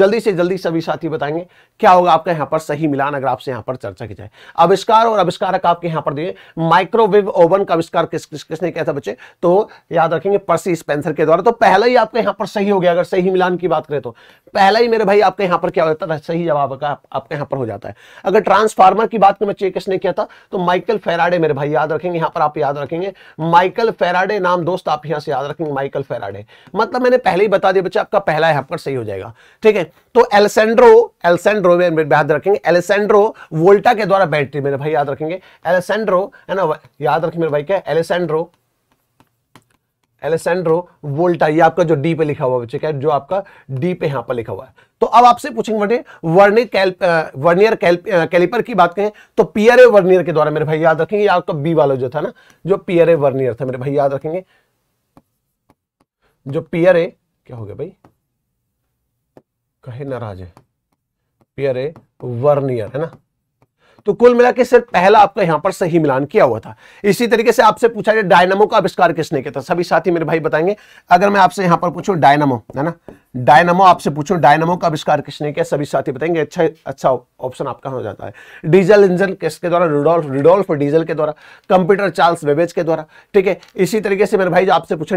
जल्दी से जल्दी से सभी साथी बताएंगे क्या होगा आपका यहां पर सही मिलान अगर आपसे यहां पर चर्चा की जाए आविष्कार और आविष्कारक आपके यहां पर दिए माइक्रोवेव ओवन का आविष्कार किस, किस किसने किया था बच्चे तो याद रखेंगे पर्सी स्पेंसर के द्वारा तो पहला ही आपका यहां पर सही हो गया अगर सही मिलान की बात करें तो पहला ही मेरे भाई आपके यहां पर क्या हो जाता है सही जवाब आपके यहां पर हो जाता है अगर ट्रांसफार्मर की बात करें बच्चे किसने किया था तो माइकल फेराडे मेरे भाई याद रखेंगे यहां पर आप याद रखेंगे माइकल फेराडे नाम दोस्त आप यहां से याद रखेंगे माइकल फेराडे मतलब मैंने पहले ही बता दिया बच्चे आपका पहला यहां पर सही हो जाएगा ठीक है तो एल एलेसेंड्रो एलसेंड्रो में याद रखेंगे एलेसेंड्रो वोल्टा के द्वारा बैटरी मेरे भाई याद रखेंगे एलेसेंड्रो है ना याद रखें मेरे भाई क्या एलेसेंड्रो एलेसेंड्रो वोल्टा ये आपका जो डी पे लिखा हुआ है जो आपका डी पे यहां पर लिखा हुआ है तो अब आपसे पूछेंगे बटे वर्नियर वर्नियर कैलिपर की बात करें तो पीआरए वर्नियर के द्वारा मेरे भाई याद रखेंगे या आपका बी वाला जो था ना जो पीआरए वर्नियर था मेरे भाई याद रखेंगे जो पीआरए क्या हो गया भाई कहे नाराज है प्यारे ए वर्नियर है ना तो कुल मिला के सिर्फ पहला आपका यहां पर सही मिलान किया हुआ था इसी तरीके से आपसे पूछा जाए डायनामो का आविष्कार किसने किया था सभी साथी मेरे भाई बताएंगे अगर मैं आपसे यहां पर पूछूं डायनामो है ना डायनामो आपसे पूछूं डायनामो का आविष्कार किसने किया सभी साथी बताएंगे अच्छा अच्छा ऑप्शन आपका हो जाता है डीजल इंजन किसके द्वारा रिडोल्फ रिडोल्फ डीजल के द्वारा कंप्यूटर चार्ल्स वेबेज के द्वारा ठीक है इसी तरीके से मेरे भाई जो आपसे पूछे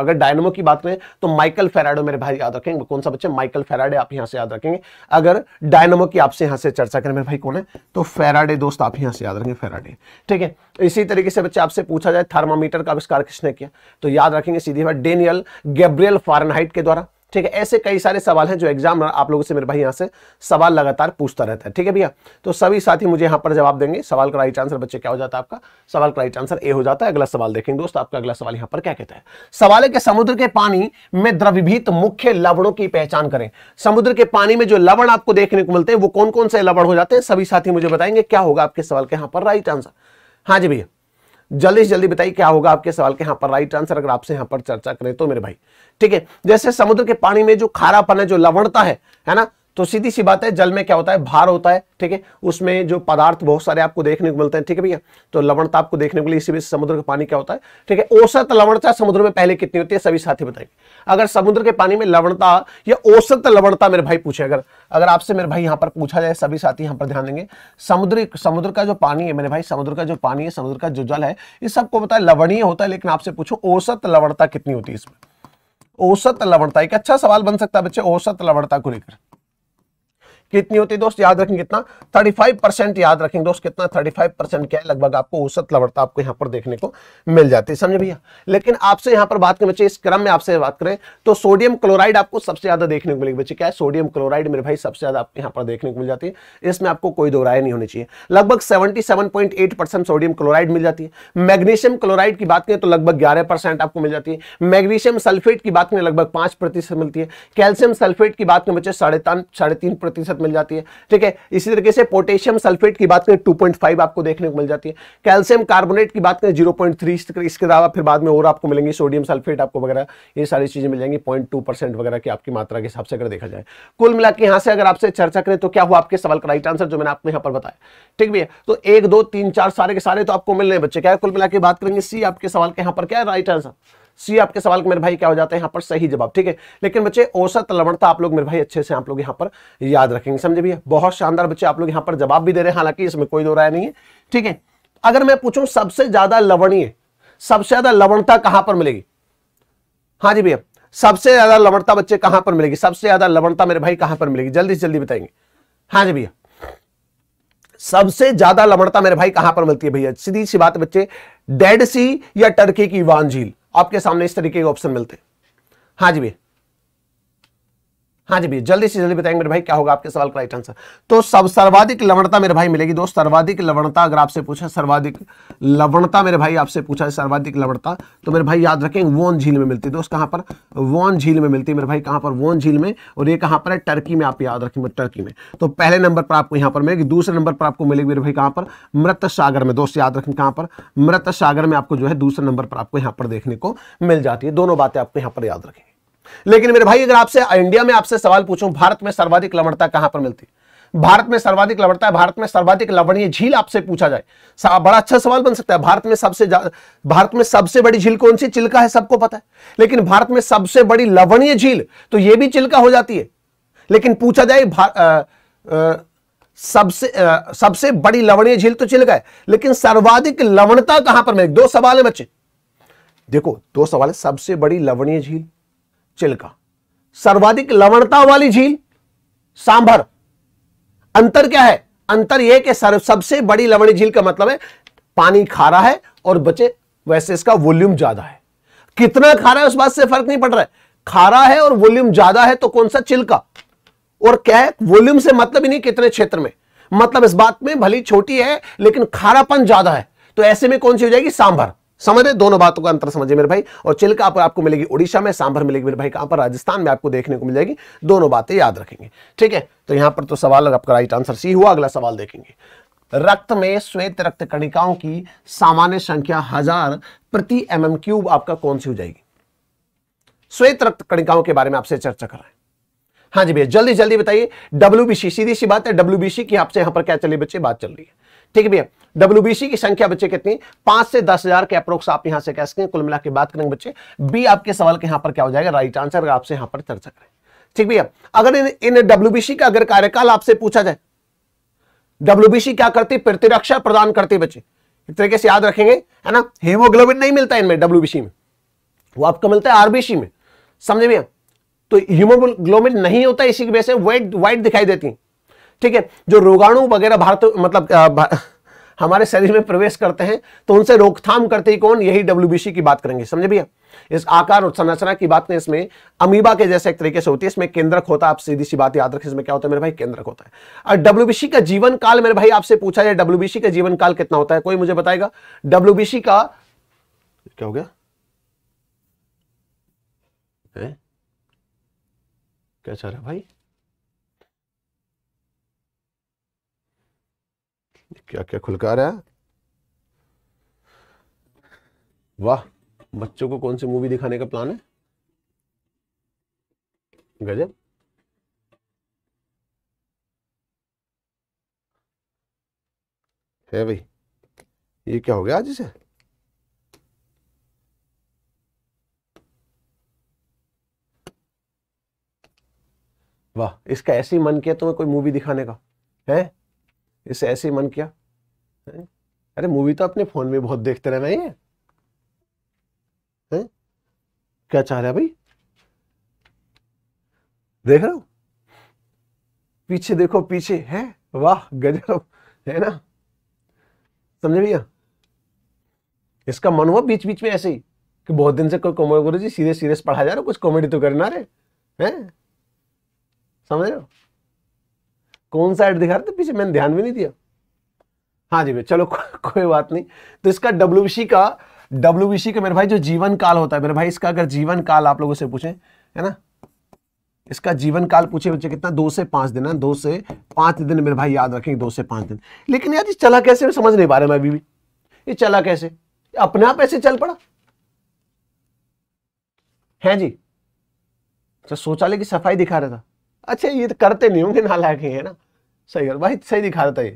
अगर डायनामो की बात करें तो माइकल फेराडो मेरे भाई याद रखेंगे कौन सा बच्चे माइकल फेराडे आप यहां से याद रखेंगे अगर डायनामो की आपसे यहां से चर्चा करें मेरे भाई कौन है तो फेराडे दोस्त आप यहां से याद रखेंगे फेराडे ठीक है इसी तरीके से बच्चे आपसे पूछा जाए थर्मामीटर का आविष्कार किसने किया तो याद रखेंगे सीधी बात डेनियल गैब्रियल फारेनहाइट के द्वारा ठीक है ऐसे कई सारे सवाल हैं जो एग्जाम आप लोगों से मेरे भाई यहाँ से सवाल लगातार पूछता रहता है ठीक है भैया तो सभी साथी मुझे यहाँ पर जवाब देंगे सवाल का राइट आंसर बच्चे क्या हो जाता है आपका सवाल का राइट आंसर ए हो जाता है अगला सवाल देखेंगे दोस्त आपका अगला सवाल यहाँ पर क्या कहता है सवाल है कि समुद्र के पानी में द्रविभीत मुख्य लवणों की पहचान करें समुद्र के पानी में जो लवण आपको देखने को मिलते हैं वो कौन कौन से लवण हो जाते हैं सभी साथी मुझे बताएंगे क्या होगा आपके सवाल के यहाँ पर राइट आंसर हाँ जी भैया जल्दी से जल्दी बताइए क्या होगा आपके सवाल के यहाँ पर राइट आंसर अगर आपसे यहाँ पर चर्चा करें तो मेरे भाई ठीक है जैसे समुद्र के पानी में जो खारापन है जो लवणता है है ना तो सीधी सी बात है जल में क्या होता है भार होता है ठीक है उसमें जो पदार्थ बहुत सारे आपको देखने को मिलते हैं ठीक है भैया तो लवणता आपको देखने को मिली इसी वजह समुद्र का पानी क्या होता है ठीक है औसत लवणता समुद्र में पहले कितनी होती है सभी साथी बताएंगे अगर समुद्र के पानी में लवणता या औसत लवणता मेरे भाई पूछे अगर अगर आपसे मेरे भाई यहाँ पर पूछा जाए सभी साथी यहाँ पर ध्यान देंगे समुद्र समुद्र का जो पानी है मेरे भाई समुद्र का जो पानी है समुद्र का जो जल है ये सबको पता है लवणीय होता है लेकिन आपसे पूछो औसत लवणता कितनी होती है इसमें औसत लवणता एक अच्छा सवाल बन सकता है बच्चे औसत लवणता को लेकर कितनी होती है दोस्त याद रखेंगे कितना 35 परसेंट याद रखेंगे दोस्त कितना 35 परसेंट क्या है लगभग आपको औसत लवड़ता आपको यहाँ पर देखने को मिल जाती है समझे भैया लेकिन आपसे यहाँ पर बात करें बच्चे इस क्रम में आपसे बात करें तो सोडियम क्लोराइड आपको सबसे ज्यादा देखने को मिलेगी बच्चे क्या है सोडियम क्लोराइड मेरे भाई सबसे ज्यादा आपको यहाँ पर देखने को मिल जाती है इसमें आपको कोई दो नहीं होनी चाहिए लगभग सेवेंटी सोडियम क्लोराइड मिल जाती है मैग्नीशियम क्लोराइड की बात करें तो लगभग ग्यारह आपको मिल जाती है मैग्नीशियम सल्फेट की बात करें लगभग पांच मिलती है कैल्शियम सल्फेट की बात करें बच्चे साढ़े साढ़े तीन प्रतिशत मिल जाती है ठीक है इसी तरीके से पोटेशियम सल्फेट की बात करें टू आपको देखने को मिल जाती है कैल्शियम कार्बोनेट की बात करें जीरो इसके अलावा फिर बाद में और आपको मिलेंगे सोडियम सल्फेट आपको वगैरह ये सारी चीजें मिल जाएंगी पॉइंट वगैरह की आपकी मात्रा के हिसाब से अगर देखा जाए कुल मिला के यहाँ से अगर आपसे चर्चा करें तो क्या हुआ आपके सवाल का राइट आंसर जो मैंने आपको यहाँ पर बताया ठीक भैया तो एक दो तीन चार सारे के सारे तो आपको मिल रहे हैं बच्चे क्या कुल मिला के बात करेंगे सी आपके सवाल के यहाँ पर क्या राइट आंसर सी आपके सवाल के मेरे भाई क्या हो जाते हैं यहाँ पर सही जवाब ठीक है लेकिन बच्चे औसत लवणता आप लोग मेरे भाई अच्छे से आप लोग यहाँ पर याद रखेंगे समझे भैया बहुत शानदार बच्चे आप लोग यहाँ पर जवाब भी दे रहे हैं हालांकि इसमें कोई दो राय नहीं है ठीक है अगर मैं पूछूं सबसे ज्यादा लवणीय सबसे ज्यादा लवणता कहां पर मिलेगी हाँ जी भैया सबसे ज्यादा लवणता बच्चे कहां पर मिलेगी सबसे ज्यादा लवणता मेरे भाई कहां पर मिलेगी जल्दी से जल्दी बताएंगे हाँ जी भैया सबसे ज्यादा लवणता मेरे भाई कहां पर मिलती है भैया सीधी सी बात बच्चे डेड सी या टर्की की वान झील आपके सामने इस तरीके के ऑप्शन मिलते हैं हाँ जी भैया हाँ जी भैया जल्दी से जल्दी बताएंगे मेरे भाई क्या होगा आपके सवाल का राइट आंसर तो सब सर्वाधिक लवणता मेरे भाई मिलेगी दोस्त सर्वाधिक लवणता अगर आपसे पूछा सर्वाधिक लवणता मेरे भाई आपसे पूछा है सर्वाधिक लवणता तो मेरे भाई याद रखें वोन झील में मिलती है दोस्त कहाँ पर वोन झील में मिलती है मेरे भाई कहाँ पर वोन झील में और ये कहाँ पर है टर्की में आप याद रखेंगे टर्की में तो पहले नंबर पर आपको यहाँ पर मिलेगी दूसरे नंबर पर आपको मिलेगी मेरे भाई कहाँ पर मृत सागर में दोस्त याद रखें कहाँ पर मृत सागर में आपको जो है दूसरे नंबर पर आपको यहाँ पर देखने को मिल जाती है दोनों बातें आपको यहाँ पर याद रखें लेकिन मेरे भाई अगर आपसे इंडिया में आपसे सवाल पूछूं भारत में सर्वाधिक लवणता कहां पर मिलती भारत में सर्वाधिक लवणता है भारत में सर्वाधिक लवणीय झील आपसे पूछा जाए बड़ा अच्छा सवाल बन सकता है भारत में सबसे भारत में सबसे बड़ी झील कौन सी चिल्का है सबको पता है लेकिन भारत में सबसे बड़ी लवणीय झील तो यह भी चिल्का हो जाती है लेकिन पूछा जाए सबसे आ, सबसे बड़ी लवणीय झील तो चिल्का है लेकिन सर्वाधिक लवणता कहां पर मिले दो सवाल है बच्चे देखो दो सवाल है सबसे बड़ी लवणीय झील चिल्का सर्वाधिक लवणता वाली झील सांभर अंतर क्या है अंतर यह कि सबसे बड़ी लवणी झील का मतलब है पानी खारा है और बचे वैसे इसका वॉल्यूम ज्यादा है कितना खारा है उस बात से फर्क नहीं पड़ रहा है खारा है और वॉल्यूम ज्यादा है तो कौन सा चिल्का और क्या है वॉल्यूम से मतलब ही नहीं कितने क्षेत्र में मतलब इस बात में भली छोटी है लेकिन खारापन ज्यादा है तो ऐसे में कौन सी हो जाएगी सांभर समझ रहे दोनों बातों का अंतर समझे मेरे भाई और चिल्का आप, आपको मिलेगी उड़ीसा में सांभर मिलेगी मेरे भाई कहां पर राजस्थान में आपको देखने को मिल जाएगी दोनों बातें याद रखेंगे ठीक है तो यहां पर तो सवाल आपका राइट आंसर सी हुआ अगला सवाल देखेंगे रक्त में श्वेत रक्त कणिकाओं की सामान्य संख्या हजार प्रति एम एम क्यूब आपका कौन सी हो जाएगी श्वेत रक्त कणिकाओं के बारे में आपसे चर्चा कर रहा है हाँ जी भैया जल्दी जल्दी बताइए डब्ल्यू सीधी सी बात है डब्ल्यू की आपसे यहां पर क्या चली बच्चे बात चल रही है ठीक है भैया डब्ल्यूबीसी की संख्या बच्चे कितनी पांच से दस हजार के अप्रोक्स आप यहां से कह सकते हैं कुल मिला के बात करेंगे बच्चे बी आपके सवाल के यहां पर क्या हो जाएगा राइट आंसर आपसे यहां पर चर्चा करें ठीक भैया अगर इन इन डब्ल्यूबीसी का अगर कार्यकाल आपसे पूछा जाए डब्ल्यूबीसी क्या करती प्रतिरक्षा प्रदान करती बच्चे एक तरीके से याद रखेंगे है ना हेमोग्लोबिन नहीं मिलता इनमें डब्ल्यूबीसी में वो आपको मिलता है आरबीसी में समझे भैया तो हीमोग्लोबिन नहीं होता इसी की वजह से वाइट वाइट दिखाई देती है ठीक है जो रोगाणु वगैरह भारत मतलब आ, भा, हमारे शरीर में प्रवेश करते हैं तो उनसे रोकथाम करते ही कौन यही डब्ल्यू की बात करेंगे समझे भैया इस आकार और संरचना की बात नहीं इसमें अमीबा के जैसे एक तरीके से होती है इसमें केंद्रक होता है आप सीधी सी बात याद रखें इसमें क्या होता है मेरे भाई केंद्रक होता है और डब्ल्यू का जीवन काल मेरे भाई आपसे पूछा जाए डब्ल्यू का जीवन काल कितना होता है कोई मुझे बताएगा डब्ल्यू का क्या हो गया है? क्या चाह रहा है भाई क्या क्या आ रहा है वाह बच्चों को कौन सी मूवी दिखाने का प्लान है गजब है भाई ये क्या हो गया आज इसे वाह इसका ऐसे ही मन किया तुम्हें तो कोई मूवी दिखाने का है इसे ऐसे ही मन किया अरे मूवी तो अपने फोन में बहुत देखते रहना ये है? क्या चाह रहा भाई देख रहे पीछे देखो पीछे है वाह गजब है ना समझे भैया इसका मन हुआ बीच बीच में ऐसे ही कि बहुत दिन से कोई कॉमेडी गुरु जी सीरियस सीरियस पढ़ा जा रहा कुछ कॉमेडी तो करना रे हैं समझ रहे हो कौन सा एड दिखा रहे थे पीछे मैंने ध्यान भी नहीं दिया हाँ जी भाई चलो को, कोई बात नहीं तो इसका डब्ल्यू का डब्ल्यू का मेरे भाई जो जीवन काल होता है मेरे भाई इसका अगर जीवन काल आप लोगों से पूछे है ना इसका जीवन काल पूछे बच्चे कितना दो से पांच दिन है दो से पांच दिन मेरे भाई याद रखेंगे दो से पांच दिन लेकिन यार ये चला कैसे मैं समझ नहीं पा रहा मैं अभी भी ये चला कैसे अपने आप ऐसे चल पड़ा है जी सोचा तो ले कि सफाई दिखा रहा था अच्छा ये तो करते नहीं होंगे नालायक ही है ना सही कर भाई सही दिखा देता ये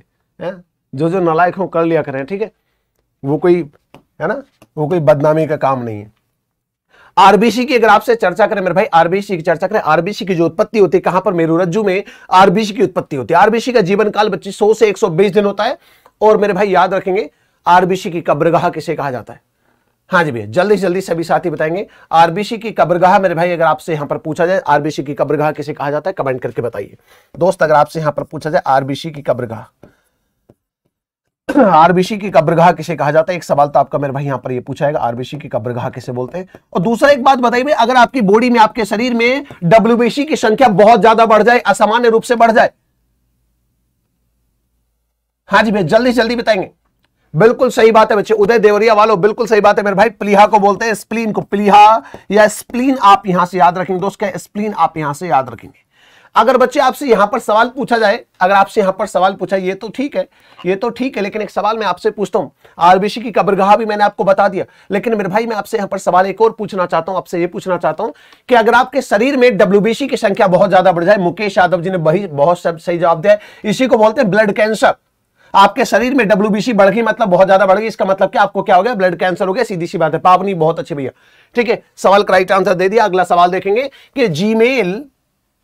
है जो जो नालायक हो कर लिया करें ठीक है वो कोई है ना वो कोई बदनामी का काम नहीं है आरबीसी की अगर आपसे चर्चा करें मेरे भाई आरबीसी की चर्चा करें आरबीसी की जो उत्पत्ति होती है कहां पर मेरू रज्जू में आरबीसी की उत्पत्ति होती है आरबीसी का जीवन काल बच्चे 100 से 120 दिन होता है और मेरे भाई याद रखेंगे आरबीसी की कब्रगाह किसे कहा जाता है हाँ जी भैया जल्दी से जल्दी सभी साथी बताएंगे आरबीसी की कब्रगाह मेरे भाई अगर आपसे यहाँ पर पूछा जाए आरबीसी की कब्रगाह किसे कहा जाता है कमेंट करके बताइए दोस्त अगर आपसे यहाँ पर पूछा जाए आरबीसी की कब्रगाह आरबीसी की कब्रगाह किसे कहा जाता है एक सवाल तो आपका मेरे भाई यहाँ पर ये पूछा जाएगा आरबीसी की कब्रगाह किसे बोलते हैं और दूसरा एक बात बताइए अगर आपकी बॉडी में आपके शरीर में डब्ल्यूबीसी की संख्या बहुत ज्यादा बढ़ जाए असामान्य रूप से बढ़ जाए हाँ जी भैया जल्दी से जल्दी बताएंगे बिल्कुल सही बात है बच्चे उदय देवरिया वालों बिल्कुल सही बात है मेरे भाई प्लीहा को बोलते हैं स्प्लीन को प्लीहा या स्प्लीन आप यहां से याद रखेंगे दोस्त क्या स्प्लीन आप यहां से याद रखेंगे अगर बच्चे आपसे यहां पर सवाल पूछा जाए अगर आपसे यहां पर सवाल पूछा ये तो ठीक है ये तो ठीक है लेकिन एक सवाल मैं आपसे पूछता हूं आरबीसी की कब्रगाह भी मैंने आपको बता दिया लेकिन मेरे भाई मैं आपसे यहां पर सवाल एक और पूछना चाहता हूं आपसे ये पूछना चाहता हूं कि अगर आपके शरीर में डब्ल्यूबीसी की संख्या बहुत ज्यादा बढ़ जाए मुकेश यादव जी ने बहुत सही जवाब दिया इसी को बोलते हैं ब्लड कैंसर आपके शरीर में डब्ल्यू बढ़ गई मतलब बहुत ज्यादा बढ़ गई इसका मतलब क्या आपको क्या हो गया ब्लड कैंसर हो गया सीधी सी बात है पापनी बहुत अच्छे भैया ठीक है सवाल का राइट आंसर दे दिया अगला सवाल देखेंगे कि जीमेल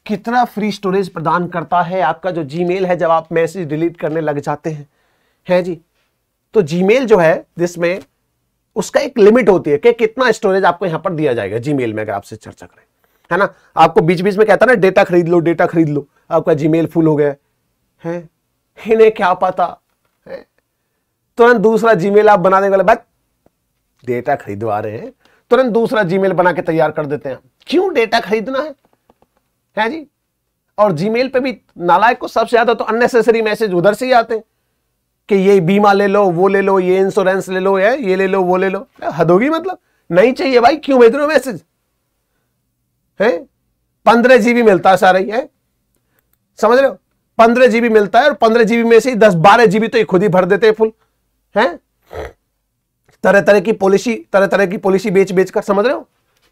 कितना फ्री स्टोरेज प्रदान करता है आपका जो जी है जब आप मैसेज डिलीट करने लग जाते हैं है जी तो जी जो है जिसमें उसका एक लिमिट होती है कि कितना स्टोरेज आपको यहां पर दिया जाएगा जी में अगर आपसे चर्चा करें है ना आपको बीच बीच में कहता है ना डेटा खरीद लो डेटा खरीद लो आपका जीमेल फुल हो गया है इन्हें क्या पता है तुरंत दूसरा जीमेल आप बना देने वाले बात डेटा खरीदवा रहे हैं तुरंत दूसरा जीमेल बना के तैयार कर देते हैं क्यों डेटा खरीदना है है जी और जीमेल पे भी नालायक को सबसे ज्यादा तो अननेसेसरी मैसेज उधर से ही आते हैं कि ये बीमा ले लो वो ले लो ये इंश्योरेंस ले लो है ये ले लो वो ले लो हदोगी मतलब नहीं चाहिए भाई क्यों भेज रहे हो मैसेज है पंद्रह जीबी मिलता सारा ही है समझ रहे हो पंद्रह जीबी मिलता है और पंद्रह जीबी में से ही दस बारह जीबी तो ये खुद ही भर देते हैं फुल है तरह तरह की पॉलिसी तरह तरह की पॉलिसी बेच बेच कर समझ रहे हो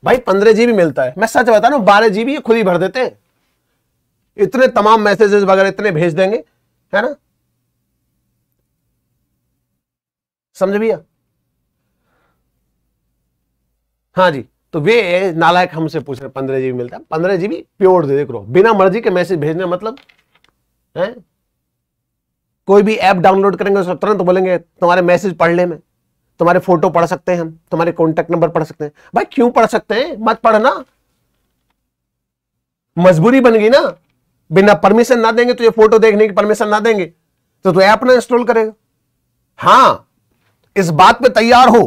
भाई पंद्रह जीबी मिलता है मैं सच बता रहा बारह जीबी ये खुद ही भर देते हैं इतने तमाम मैसेजेस वगैरह इतने भेज देंगे है ना समझ भैया हाँ जी तो वे नालायक हमसे पूछ रहे पंद्रह जीबी मिलता है पंद्रह जीबी प्योर दे देख रो बिना मर्जी के मैसेज भेजने मतलब है कोई भी ऐप डाउनलोड करेंगे उसको तुरंत बोलेंगे तुम्हारे मैसेज पढ़ने में तुम्हारे फोटो पढ़ सकते हैं हम तुम्हारे कॉन्टेक्ट नंबर पढ़ सकते हैं भाई क्यों पढ़ सकते हैं मत पढ़ना मजबूरी बन गई ना बिना परमिशन ना देंगे तो ये फोटो देखने की परमिशन ना देंगे तो तू ऐप ना इंस्टॉल करेगा हाँ इस बात पे तैयार हो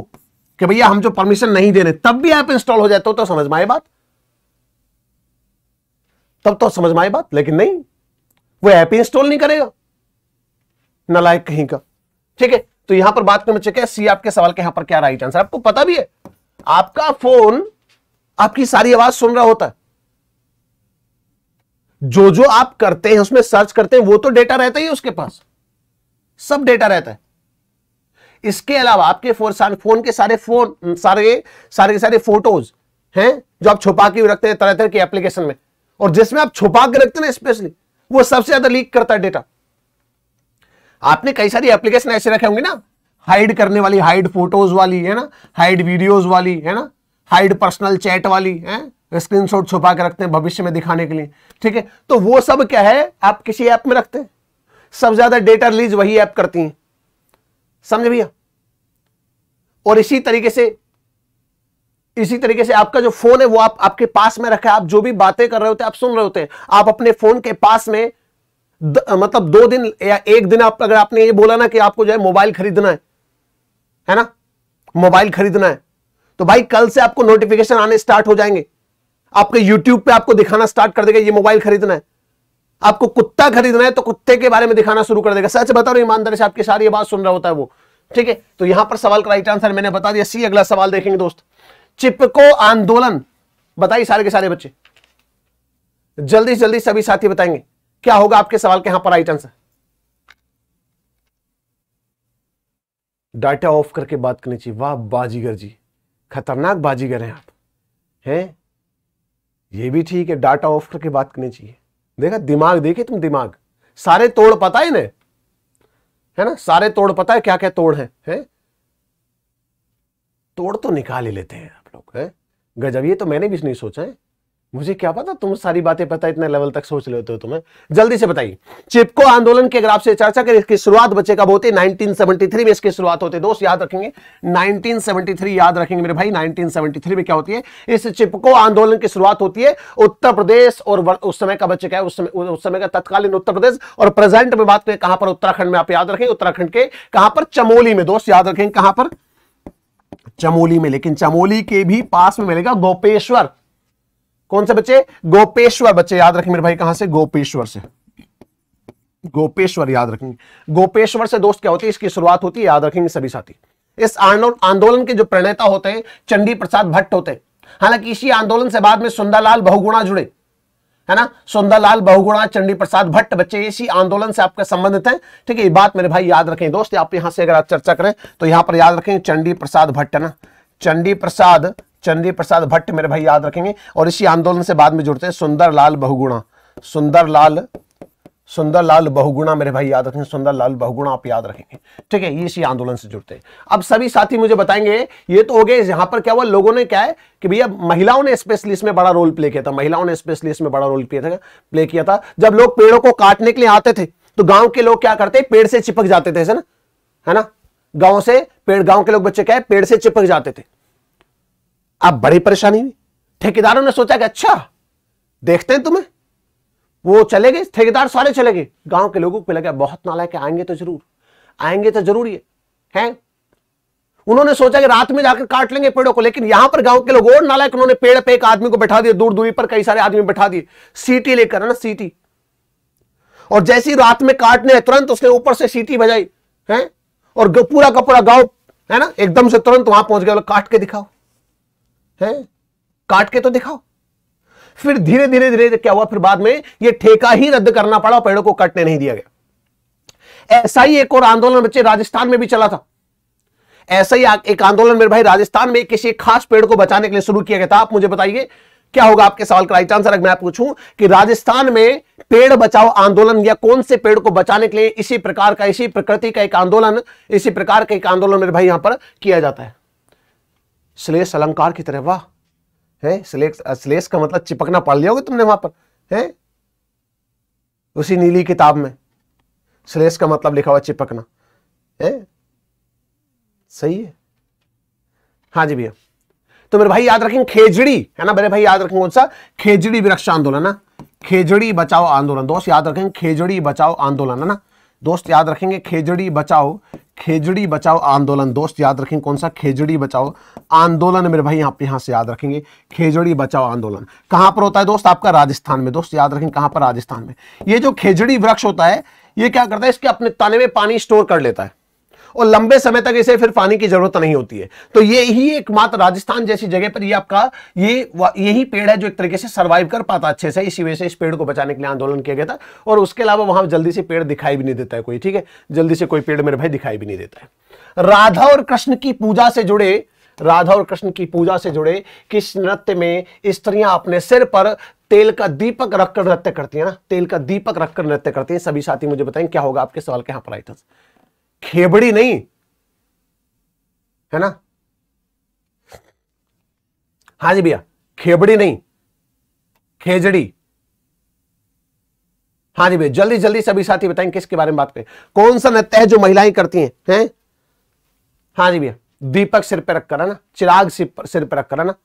कि भैया हम जो परमिशन नहीं दे रहे तब भी ऐप इंस्टॉल हो जाए तो, तो समझ में आए बात तब तो समझ में आए बात लेकिन नहीं वो ऐप इंस्टॉल नहीं करेगा नलायक कहीं का ठीक है तो यहां पर बात करना चाहिए सी आपके सवाल के यहां पर क्या राइट आंसर आपको पता भी है आपका फोन आपकी सारी आवाज सुन रहा होता है जो जो आप करते हैं उसमें सर्च करते हैं वो तो डेटा रहता ही उसके पास सब डेटा रहता है इसके अलावा आपके फोन सारे फोन के सारे फोन सारे सारे के सारे फोटोज हैं जो आप छुपा के रखते हैं तरह तरह के एप्लीकेशन में और जिसमें आप छुपा के रखते हैं ना स्पेशली वो सबसे ज्यादा लीक करता है डेटा आपने कई सारी एप्लीकेशन ऐसे रखे होंगे ना हाइड करने वाली हाइड फोटोज वाली है ना हाइड वीडियोज वाली है ना हाइड पर्सनल चैट वाली है स्क्रीनशॉट छुपा के रखते हैं भविष्य में दिखाने के लिए ठीक है तो वो सब क्या है आप किसी ऐप में रखते हैं सबसे ज्यादा डेटा रिलीज वही ऐप करती हैं समझ भैया और इसी तरीके से इसी तरीके से आपका जो फोन है वो आप आपके पास में रखा है आप जो भी बातें कर रहे होते हैं आप सुन रहे होते हैं आप अपने फोन के पास में द, मतलब दो दिन या एक दिन आप अगर आपने ये बोला ना कि आपको जो है मोबाइल खरीदना है है ना मोबाइल खरीदना है तो भाई कल से आपको नोटिफिकेशन आने स्टार्ट हो जाएंगे आपके यूट्यूब पे आपको दिखाना स्टार्ट कर देगा ये मोबाइल खरीदना है आपको कुत्ता खरीदना है तो कुत्ते के बारे में दिखाना शुरू कर देगा सच बता रहा हूं ईमानदारी से आपकी सारी बात सुन रहा होता है वो ठीक है तो यहां पर सवाल का राइट आंसर मैंने बता दिया सी अगला सवाल देखेंगे दोस्त चिपको आंदोलन बताइए सारे के सारे बच्चे जल्दी से जल्दी सभी साथी बताएंगे क्या होगा आपके सवाल के यहां पर राइट आंसर डाटा ऑफ करके बात करनी चाहिए वाह बाजीगर जी खतरनाक बाजीगर हैं आप हैं ये भी ठीक है डाटा ऑफ करके बात करनी चाहिए देखा दिमाग देखे तुम दिमाग सारे तोड़ पता है इन्हें है ना सारे तोड़ पता है क्या क्या तोड़ है, है? तोड़ तो निकाल ही लेते हैं है गजब ये तो मैंने भी नहीं सोचा है मुझे क्या पता तुम सारी बातें पता इतने लेवल तक सोच लेते हो तुम्हें जल्दी से बताइए चिपको आंदोलन के ग्राफ से चर्चा करें इसकी शुरुआत बच्चे कब होती है 1973 में इसकी शुरुआत होती है दोस्त याद रखेंगे 1973 याद रखेंगे मेरे भाई 1973 में क्या होती है इस चिपको आंदोलन की शुरुआत होती है उत्तर प्रदेश और उस समय का बच्चे क्या है उस समय उस समय का तत्कालीन उत्तर प्रदेश और प्रेजेंट में बात करें कहां पर उत्तराखंड में आप याद रखें उत्तराखंड के कहां पर चमोली में दोस्त याद रखेंगे कहां पर चमोली में लेकिन चमोली के भी पास में मिलेगा गोपेश्वर कौन से बच्चे गोपेश्वर बच्चे याद रखें मेरे भाई कहां से गोपेश्वर से गोपेश्वर याद रखेंगे गोपेश्वर से दोस्त क्या होती है इसकी शुरुआत होती है याद रखेंगे सभी साथी इस आंदोलन के जो प्रणेता होते हैं चंडी प्रसाद भट्ट होते हैं हालांकि इसी आंदोलन से बाद में सुंदरलाल बहुगुणा जुड़े है ना सुंदरलाल बहुगुणा चंडी प्रसाद भट्ट बच्चे इसी आंदोलन से आपके संबंधित हैं ठीक है ये बात मेरे भाई याद रखें दोस्त आप यहां से अगर आप चर्चा करें तो यहां पर याद रखें चंडी प्रसाद भट्ट है ना चंडी प्रसाद चंडी प्रसाद भट्ट मेरे भाई याद रखेंगे और इसी आंदोलन से बाद में जुड़ते हैं सुंदरलाल बहुगुणा सुंदरलाल सुंदर लाल बहुगुणा मेरे भाई याद रखें सुंदर लाल बहुगुणा आप याद रखेंगे ठीक है ये इसी आंदोलन से जुड़ते हैं अब सभी साथी मुझे बताएंगे ये तो हो गए यहां पर क्या हुआ लोगों ने क्या है कि भैया महिलाओं ने स्पेशली इसमें बड़ा रोल प्ले किया था महिलाओं ने स्पेशली इसमें बड़ा रोल प्ले प्ले किया था जब लोग पेड़ों को काटने के लिए आते थे तो गांव के लोग क्या करते पेड़ से चिपक जाते थे ना है ना गांव से पेड़ गांव के लोग बच्चे क्या है पेड़ से चिपक जाते थे आप बड़ी परेशानी हुई ठेकेदारों ने सोचा कि अच्छा देखते हैं तुम्हें वो चले गए ठेकेदार सारे चले गए गांव के लोगों को लगा बहुत नालायक आएंगे तो जरूर आएंगे तो जरूर ये है उन्होंने सोचा कि रात में जाकर काट लेंगे पेड़ों को लेकिन यहां पर गांव के लोग और नालायक उन्होंने पेड़ पे एक आदमी को बैठा दिया दूर दूरी पर कई सारे आदमी बैठा दिए सीटी लेकर है ना सीटी और जैसी रात में काटने तुरंत उसने ऊपर से सीटी बजाई है और पूरा का पूरा गांव है ना एकदम से तुरंत वहां पहुंच गया काट के दिखाओ है काट के तो दिखाओ फिर धीरे धीरे धीरे क्या हुआ फिर बाद में ये ठेका ही रद्द करना पड़ा पेड़ों को कटने नहीं दिया गया ऐसा ही एक और आंदोलन बच्चे राजस्थान में भी चला था ऐसा ही एक आंदोलन मेरे भाई राजस्थान में किसी खास पेड़ को बचाने के लिए शुरू किया गया था आप मुझे बताइए क्या होगा आपके सवाल का राइट आंसर अगर मैं पूछूं कि राजस्थान में पेड़ बचाओ आंदोलन या कौन से पेड़ को बचाने के लिए इसी प्रकार का इसी प्रकृति का एक आंदोलन इसी प्रकार का एक आंदोलन मेरे भाई यहां पर किया जाता है श्लेष अलंकार की तरह वाह है श्लेष का मतलब चिपकना पढ़ लिया होगा तुमने वहां पर है उसी नीली किताब में श्लेष का मतलब लिखा हुआ चिपकना है सही है हाँ जी भैया तो मेरे भाई याद रखेंगे खेजड़ी है ना मेरे भाई याद रखेंगे कौन सा खेजड़ी वृक्ष आंदोलन ना खेजड़ी बचाओ आंदोलन दोस्त याद रखेंगे खेजड़ी बचाओ आंदोलन है ना दोस्त याद रखेंगे खेजड़ी बचाओ खेजड़ी बचाओ आंदोलन दोस्त याद रखेंगे कौन सा खेजड़ी बचाओ आंदोलन मेरे भाई आप यहाँ से याद रखेंगे खेजड़ी बचाओ आंदोलन कहाँ पर होता है दोस्त आपका राजस्थान में दोस्त याद रखेंगे कहाँ पर राजस्थान में ये जो खेजड़ी वृक्ष होता है ये क्या करता है इसके अपने तने में पानी स्टोर कर लेता है और लंबे समय तक इसे फिर पानी की जरूरत नहीं होती है तो ये ही एकमात्र राजस्थान जैसी जगह पर ये आपका ये यही पेड़ है जो एक तरीके से सर्वाइव कर पाता अच्छे से इसी वजह से इस पेड़ को बचाने के लिए आंदोलन किया गया था और उसके अलावा वहां जल्दी से पेड़ दिखाई भी नहीं देता है कोई ठीक है जल्दी से कोई पेड़ मेरे भाई दिखाई भी नहीं देता है राधा और कृष्ण की पूजा से जुड़े राधा और कृष्ण की पूजा से जुड़े किस नृत्य में स्त्रियां अपने सिर पर तेल का दीपक रखकर नृत्य करती है ना तेल का दीपक रखकर नृत्य करती है सभी साथी मुझे बताएं क्या होगा आपके सवाल के यहां पर राइट खेबड़ी नहीं है ना हाँ जी भैया खेबड़ी नहीं खेजड़ी हाँ जी भैया जल्दी जल्दी सभी साथी बताएंगे किसके बारे में बात करें कौन सा नृत्य है जो महिलाएं करती हैं हैं हाँ जी भैया दीपक सिर पर रखकर है ना चिराग सिर पर रखकर है ना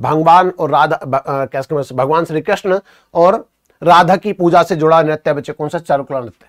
भगवान और राधा क्या मतलब भगवान श्री कृष्ण और राधा की पूजा से जुड़ा नृत्य बच्चे कौन सा चरकुला नृत्य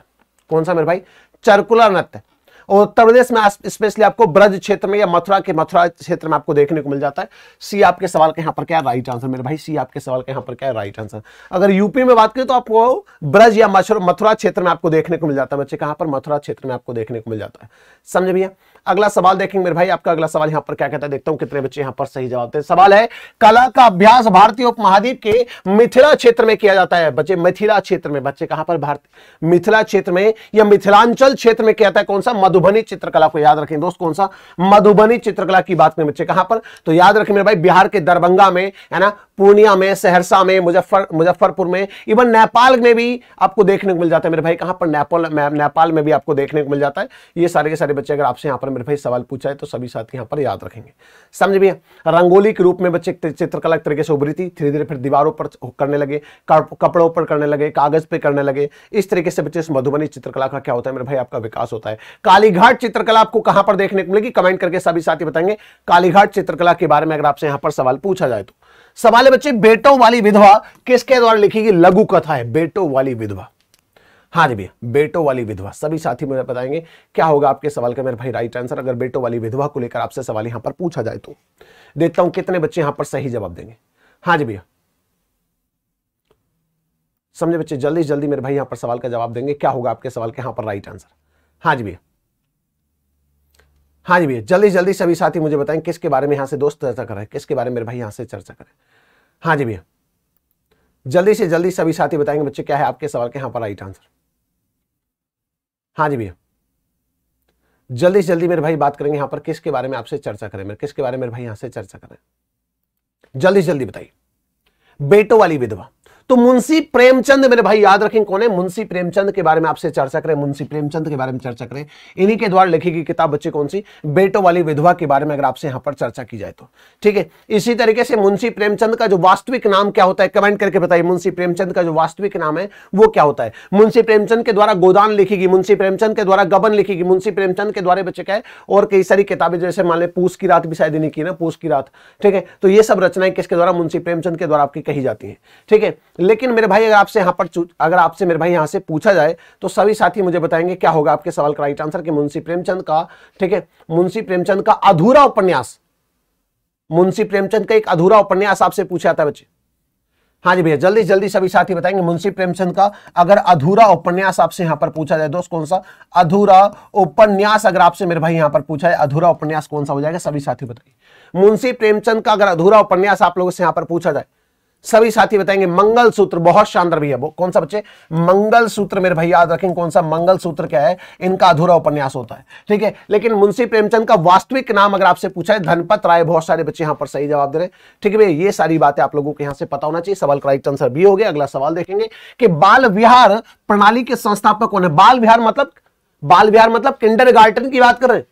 कौन सा मेरे भाई चरकुला नृत्य और उत्तर प्रदेश में स्पेशली आपको ब्रज क्षेत्र में या मथुरा के मथुरा क्षेत्र में आपको देखने को मिल जाता है सी आपके सवाल के यहाँ पर क्या राइट आंसर मेरे भाई सी आपके सवाल के यहाँ पर क्या राइट आंसर अगर यूपी में बात करें तो आपको ब्रज या मथुरा क्षेत्र में आपको देखने को मिल जाता है बच्चे कहाँ पर मथुरा क्षेत्र में आपको देखने को मिल जाता है समझ भैया अगला सवाल देखेंगे मेरे भाई आपका अगला सवाल यहाँ पर क्या कहता है देखता हूँ कितने बच्चे यहाँ पर सही जवाब देते सवाल है कला का अभ्यास भारतीय उपमहाद्वीप के मिथिला क्षेत्र में किया जाता है बच्चे मिथिला क्षेत्र में बच्चे कहाँ पर भारत मिथिला क्षेत्र में या मिथिलांचल क्षेत्र में किया जाता है कौन सा मधु मधुबनी चित्रकला को याद रखें दोस्त कौन सा मधुबनी चित्रकला की बात करें बच्चे कहां पर तो याद रखें मेरे भाई बिहार के दरभंगा में है ना पूर्णिया में सहरसा में मुजफ्फर मुजफ्फरपुर में इवन नेपाल में भी आपको देखने को मिल जाता है मेरे भाई कहाँ पर नेपाल नेपाल में भी आपको देखने को मिल जाता है ये सारे के सारे बच्चे अगर आपसे यहाँ पर मेरे भाई सवाल पूछा है तो सभी साथी यहाँ पर याद रखेंगे समझ भैया रंगोली के रूप में बच्चे चित्रकला तरीके से उभरी थी धीरे धीरे फिर दीवारों पर करने लगे कपड़ों पर करने लगे कागज पर करने लगे इस तरीके से बच्चे मधुबनी चित्रकला का क्या होता है मेरे भाई आपका विकास होता है कालीघाट चित्रकला आपको कहां पर देखने को मिलेगी कमेंट करके सभी साथी बताएंगे कालीघाट चित्रकला के बारे में अगर आपसे यहां पर सवाल पूछा जाए तो सवाल है बच्चे बेटों वाली विधवा किसके द्वारा लिखी गई लघु कथा है बेटों वाली विधवा हाँ जी भैया बेटो वाली विधवा सभी साथी मुझे बताएंगे क्या होगा आपके सवाल का मेरे भाई राइट आंसर अगर बेटो वाली विधवा को लेकर आपसे सवाल यहां पर पूछा जाए तो देखता हूं कितने बच्चे यहां पर सही जवाब देंगे हाँ जी भैया समझे बच्चे जल्दी जल्दी मेरे भाई यहां पर सवाल का जवाब देंगे क्या होगा आपके सवाल के यहां पर राइट आंसर हाँ जी भैया हाँ जी भैया जल्दी जल्दी सभी साथी मुझे बताएं किसके बारे में यहाँ से दोस्त चर्चा करें किसके बारे में मेरे भाई यहाँ से चर्चा करें हाँ जी भैया जल्दी से जल्दी सभी साथी बताएंगे बच्चे क्या है आपके सवाल के यहाँ पर राइट आंसर हाँ जी भैया जल्दी से जल्दी मेरे भाई बात करेंगे यहाँ पर किसके बारे में आपसे चर्चा करें मेरे किसके बारे में मेरे भाई यहाँ से चर्चा करें जल्दी से जल्दी बताइए बेटो वाली विधवा तो मुंशी प्रेमचंद मेरे भाई याद रखें कौन है मुंशी प्रेमचंद के बारे में आपसे चर्चा करें मुंशी प्रेमचंद के बारे में चर्चा करें इन्हीं के द्वारा लिखी गई किताब बच्चे कौन सी बेटो वाली विधवा के बारे में अगर आपसे यहां पर चर्चा की जाए तो ठीक है इसी तरीके से मुंशी प्रेमचंद का जो वास्तविक नाम क्या होता है कमेंट करके बताइए मुंशी प्रेमचंद का जो वास्तविक नाम है वो क्या होता है मुंशी प्रेमचंद के द्वारा गोदान लिखी गई मुंशी प्रेमचंद के द्वारा गबन लिखी गई मुंशी प्रेमचंद के द्वारा बच्चे क्या है और कई सारी किताबें जैसे मान लें पूस की रात भी शायद इन्हीं की ना पूस की रात ठीक है तो ये सब रचनाएं किसके द्वारा मुंशी प्रेमचंद के द्वारा आपकी कही जाती है ठीक है लेकिन मेरे भाई अगर आपसे यहाँ पर अगर आपसे मेरे भाई यहाँ से पूछा जाए तो सभी साथी मुझे बताएंगे क्या होगा आपके सवाल का राइट आंसर कि मुंशी प्रेमचंद का ठीक है मुंशी प्रेमचंद का अधूरा उपन्यास मुंशी प्रेमचंद का एक अधूरा उपन्यास आपसे पूछा जाता है बच्चे हाँ जी भैया जल्दी जल्दी सभी साथी बताएंगे मुंशी प्रेमचंद का अगर अधूरा उपन्यास आपसे यहाँ पर पूछा जाए दोस्त कौन सा अधूरा उपन्यास अगर आपसे मेरे भाई यहाँ पर पूछा है अधूरा उपन्यास कौन सा हो जाएगा सभी साथी बताइए मुंशी प्रेमचंद का अगर अधूरा उपन्यास आप लोगों से यहाँ पर पूछा जाए सभी साथी बताएंगे मंगल सूत्र बहुत शानदार भैया कौन सा बच्चे मंगल सूत्र मेरे भाई याद रखेंगे कौन सा मंगल सूत्र क्या है इनका अधूरा उपन्यास होता है ठीक है लेकिन मुंशी प्रेमचंद का वास्तविक नाम अगर आपसे पूछा है धनपत राय बहुत सारे बच्चे यहां पर सही जवाब दे रहे हैं ठीक है भैया ये सारी बातें आप लोगों को यहां से पता होना चाहिए सवाल का राइट आंसर भी हो गया अगला सवाल देखेंगे कि बाल विहार प्रणाली के संस्थापक कौन है बाल विहार मतलब बाल विहार मतलब किंडर गार्टन की बात कर रहे हैं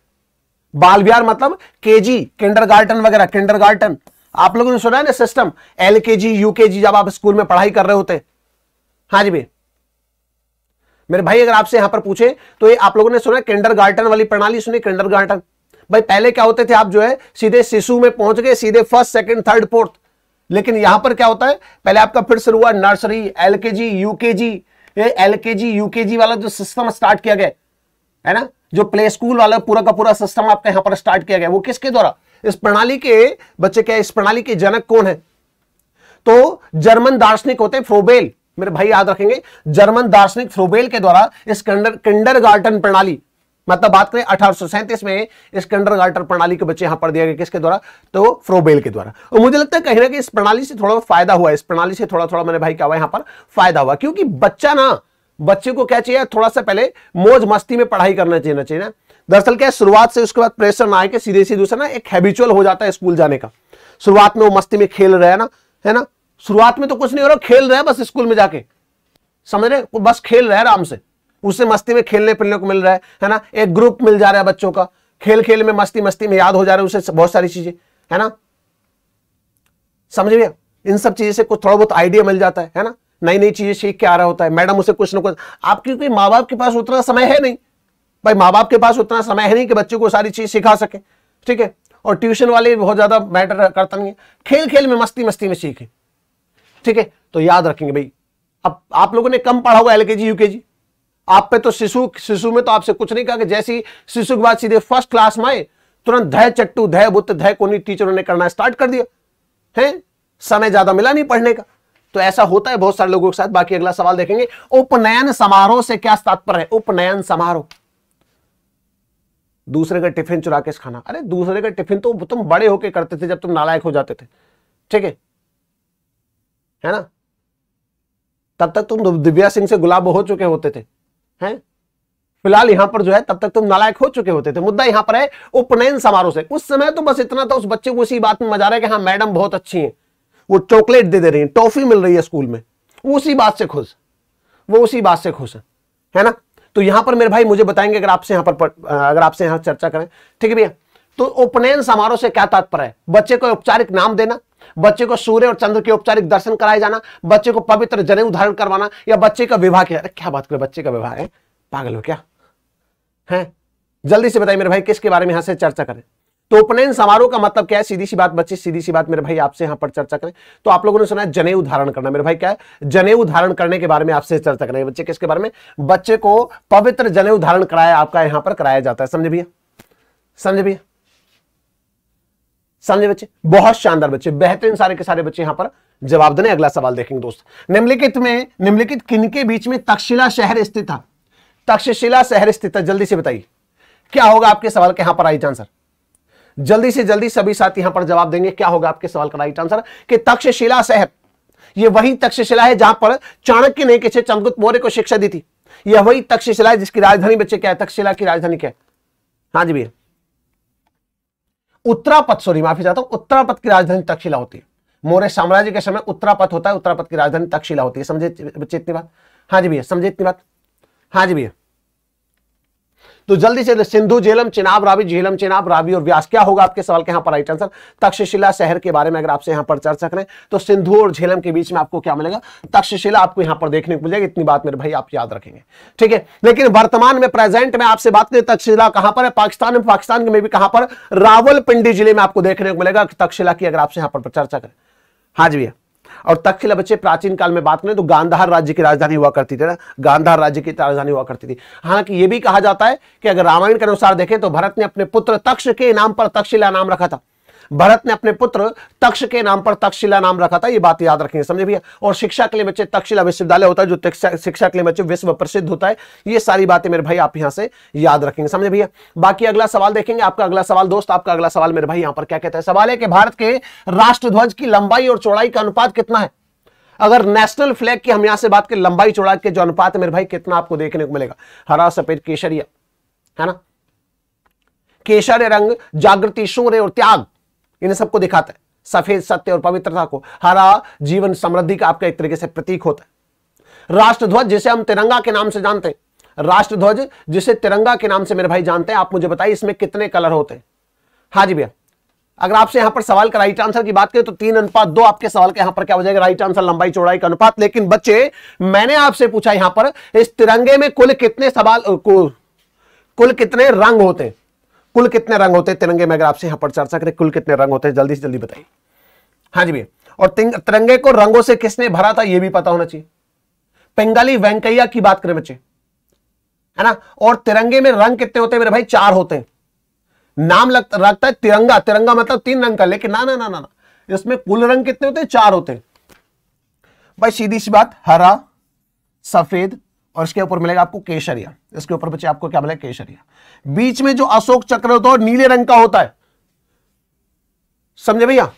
बाल विहार मतलब केजी किंडर गार्टन वगैरह किंडर गार्टन आप लोगों ने सुना है ना सिस्टम एल के जी जी जब आप स्कूल में पढ़ाई कर रहे होते हाँ जी भाई मेरे भाई अगर आपसे यहां पर पूछे तो ये आप लोगों ने सुना किंडर गार्टन वाली प्रणाली सुनी किंडर गार्टन भाई पहले क्या होते थे आप जो है सीधे शिशु में पहुंच गए सीधे फर्स्ट सेकेंड थर्ड फोर्थ लेकिन यहां पर क्या होता है पहले आपका फिर शुरू हुआ nursery LKG UKG LKG UKG वाला जो सिस्टम स्टार्ट किया गया है ना जो प्ले स्कूल वाला पूरा का पूरा सिस्टम आपका यहां पर स्टार्ट किया गया वो किसके द्वारा इस प्रणाली के बच्चे क्या इस प्रणाली के जनक कौन है तो जर्मन दार्शनिक होते हैं फ्रोबेल मेरे भाई याद रखेंगे जर्मन दार्शनिक फ्रोबेल के द्वारा इस किंडर किंडर गार्टन प्रणाली मतलब बात करें अठारह में इस किंडर गार्टन प्रणाली के बच्चे यहां पर दिया गया किसके द्वारा तो फ्रोबेल के द्वारा और मुझे लगता है कहीं ना कहीं इस प्रणाली से थोड़ा फायदा हुआ इस प्रणाली से थोड़ा थोड़ा मेरे भाई क्या हुआ यहां पर फायदा हुआ क्योंकि बच्चा ना बच्चे को क्या चाहिए थोड़ा सा पहले मौज मस्ती में पढ़ाई करना चाहिए ना चाहिए ना दरअसल क्या शुरुआत से उसके बाद प्रेशर ना आए सीधे सीधे उसे ना एक हैबिचुअल हो जाता है स्कूल जाने का शुरुआत में वो मस्ती में खेल रहे है ना है ना शुरुआत में तो कुछ नहीं हो रहा खेल रहे हैं बस स्कूल में जाके समझ रहे बस खेल रहे हैं आराम से उसे मस्ती में खेलने फिरने को मिल रहा है है ना एक ग्रुप मिल जा रहा है बच्चों का खेल खेल में मस्ती मस्ती में याद हो जा रहा है उसे बहुत सारी चीजें है ना समझ भैया इन सब चीजें से कुछ थोड़ा बहुत आइडिया मिल जाता है है ना नई नई चीजें सीख के आ रहा होता है मैडम उसे कुछ ना कुछ आप क्योंकि माँ बाप के पास उतना समय है नहीं भाई माँ बाप के पास उतना समय है नहीं कि बच्चे को सारी चीज सिखा सके ठीक है और ट्यूशन वाले बहुत ज्यादा मैटर करता नहीं है खेल खेल में मस्ती मस्ती में सीखे ठीक है तो याद रखेंगे भाई अब आप लोगों ने कम पढ़ा होगा एल के जी यूकेजी आप पे तो शिशु शिशु में तो आपसे कुछ नहीं कहा कि जैसी शिशु के बाद सीधे फर्स्ट क्लास में आए तुरंत धय चट्टू धय बुत धय कोनी टीचरों ने करना स्टार्ट कर दिया है समय ज्यादा मिला नहीं पढ़ने का तो ऐसा होता है बहुत सारे लोगों के साथ बाकी अगला सवाल देखेंगे उपनयन समारोह से क्या तात्पर्य है उपनयन समारोह दूसरे का टिफिन चुरा के खाना अरे दूसरे का टिफिन तो तुम बड़े होके करते थे जब तुम नालायक हो जाते थे ठीक है है ना तब तक तुम दिव्या सिंह से गुलाब हो चुके होते थे हैं फिलहाल यहां पर जो है तब तक तुम नालायक हो चुके होते थे मुद्दा यहां पर है उपनयन समारोह से उस समय तो बस इतना था उस बच्चे को उसी बात में मजा रहा है कि हाँ मैडम बहुत अच्छी है वो चॉकलेट दे दे रही है टॉफी मिल रही है स्कूल में उसी बात से खुश वो उसी बात से खुश है, है ना तो यहां पर मेरे भाई मुझे बताएंगे अगर आपसे यहां पर अगर आपसे यहां चर्चा करें ठीक है भैया तो उपनयन समारोह से क्या तात्पर्य है बच्चे को औपचारिक नाम देना बच्चे को सूर्य और चंद्र के औपचारिक दर्शन कराए जाना बच्चे को पवित्र जनेऊ धारण करवाना या बच्चे का विवाह किया क्या बात करें बच्चे का विवाह है पागल हो क्या है जल्दी से बताइए मेरे भाई किसके बारे में यहां से चर्चा करें तो उपनयन समारोह का मतलब क्या है सीधी सी बात बच्चे सीधी सी बात मेरे भाई आपसे यहां पर चर्चा करें तो आप लोगों ने सुना है जनेऊ धारण करना मेरे भाई क्या है जनेऊ धारण करने के बारे में आपसे चर्चा करें बच्चे किसके बारे में बच्चे को पवित्र जनेऊ धारण कराया आपका यहां पर कराया जाता है समझे भैया समझे भैया समझे बच्चे बहुत शानदार बच्चे बेहतरीन सारे के सारे बच्चे यहां पर जवाब देने अगला सवाल देखेंगे दोस्त निम्नलिखित में निम्नलिखित किनके बीच में तक्षशिला शहर स्थित था तक्षशिला शहर स्थित था जल्दी से बताइए क्या होगा आपके सवाल के यहां पर आई आंसर जल्दी से जल्दी सभी साथ यहां पर जवाब देंगे क्या होगा आपके सवाल का राइट आंसर कि तक्षशिला शहर यह वही तक्षशिला है जहां पर चाणक्य ने किसे चंद्रगुप्त मौर्य को शिक्षा दी थी यह वही तक्षशिला है जिसकी राजधानी बच्चे क्या है तक्षशिला की राजधानी क्या है हाँ जी भैया उत्तरापथ सॉरी माफी चाहता हूं उत्तरापथ की राजधानी तक्षशिला होती है मौर्य साम्राज्य के समय उत्तरापथ होता है उत्तरापथ की राजधानी तक्षशिला होती है समझे बच्चे इतनी बात हाँ जी भैया समझे इतनी बात हाँ जी भैया तो जल्दी से सिंधु झेलम चिनाब रावी झेलम चिनाब रावी और व्यास क्या होगा आपके सवाल के यहाँ पर राइट आंसर तक्षशिला शहर के बारे में अगर आपसे यहाँ पर चर्चा करें तो सिंधु और झेलम के बीच में आपको क्या मिलेगा तक्षशिला आपको यहाँ पर देखने को मिलेगा इतनी बात मेरे भाई आप याद रखेंगे ठीक है लेकिन वर्तमान में प्रेजेंट में आपसे बात करें तक्षशिला कहां पर है पाकिस्तान में पाकिस्तान में भी कहां पर रावल जिले में आपको देखने को मिलेगा तक्षशिला की अगर आपसे यहां पर चर्चा करें हाँ जी भैया और तक्षशिला बच्चे प्राचीन काल में बात करें तो गांधार राज्य की राजधानी हुआ करती थी ना गांधार राज्य की राजधानी हुआ करती थी हालांकि यह भी कहा जाता है कि अगर रामायण के अनुसार देखें तो भरत ने अपने पुत्र तक्ष के नाम पर तक्षशिला नाम रखा था भरत ने अपने पुत्र तक्ष के नाम पर तक्षशिला नाम रखा था ये बात याद रखेंगे समझे भैया और शिक्षा के लिए बच्चे तक्षशिला विश्वविद्यालय होता है जो शिक्षा के लिए बच्चे विश्व प्रसिद्ध होता है ये सारी बातें मेरे भाई आप यहां से याद रखेंगे समझे भैया बाकी अगला सवाल देखेंगे आपका अगला सवाल दोस्त आपका अगला सवाल मेरे भाई यहां पर क्या कहता है सवाल है कि भारत के राष्ट्रध्वज की लंबाई और चौड़ाई का अनुपात कितना है अगर नेशनल फ्लैग की हम यहां से बात करें लंबाई चौड़ाई के जो अनुपात है मेरे भाई कितना आपको देखने को मिलेगा हरा सफेद केसरिया है ना केसर रंग जागृति सूर्य और त्याग इन सबको दिखाता है सफेद सत्य और पवित्रता को हरा जीवन समृद्धि का आपका एक तरीके से प्रतीक होता है राष्ट्रध्वज जिसे हम तिरंगा के नाम से जानते हैं राष्ट्रध्वज जिसे तिरंगा के नाम से मेरे भाई जानते हैं आप मुझे बताइए इसमें कितने कलर होते हैं हाँ जी भैया अगर आपसे यहां पर सवाल का राइट आंसर की बात करें तो तीन अनुपात दो आपके सवाल के यहां पर क्या हो जाएगा राइट आंसर लंबाई चौड़ाई का अनुपात लेकिन बच्चे मैंने आपसे पूछा यहां पर इस तिरंगे में कुल कितने सवाल कुल कितने रंग होते हैं कुल कितने रंग होते हैं तिरंगे में अगर आपसे यहां पर चर्चा करें कुल कितने रंग होते हैं जल्दी से जल्दी बताइए हाँ जी भैया और तिरंगे को रंगों से किसने भरा था यह भी पता होना चाहिए बंगाली वेंकैया की बात करें बच्चे है ना और तिरंगे में रंग कितने होते हैं मेरे भाई चार होते हैं नाम लगता है तिरंगा तिरंगा मतलब तीन रंग का लेकिन ना ना ना ना ना इसमें कुल रंग कितने होते हैं चार होते हैं भाई सीधी सी बात हरा सफेद और इसके ऊपर मिलेगा आपको केशरिया इसके ऊपर बच्चे आपको क्या मिलेगा केशरिया बीच में जो अशोक चक्र होता है नीले रंग का होता है समझे भैया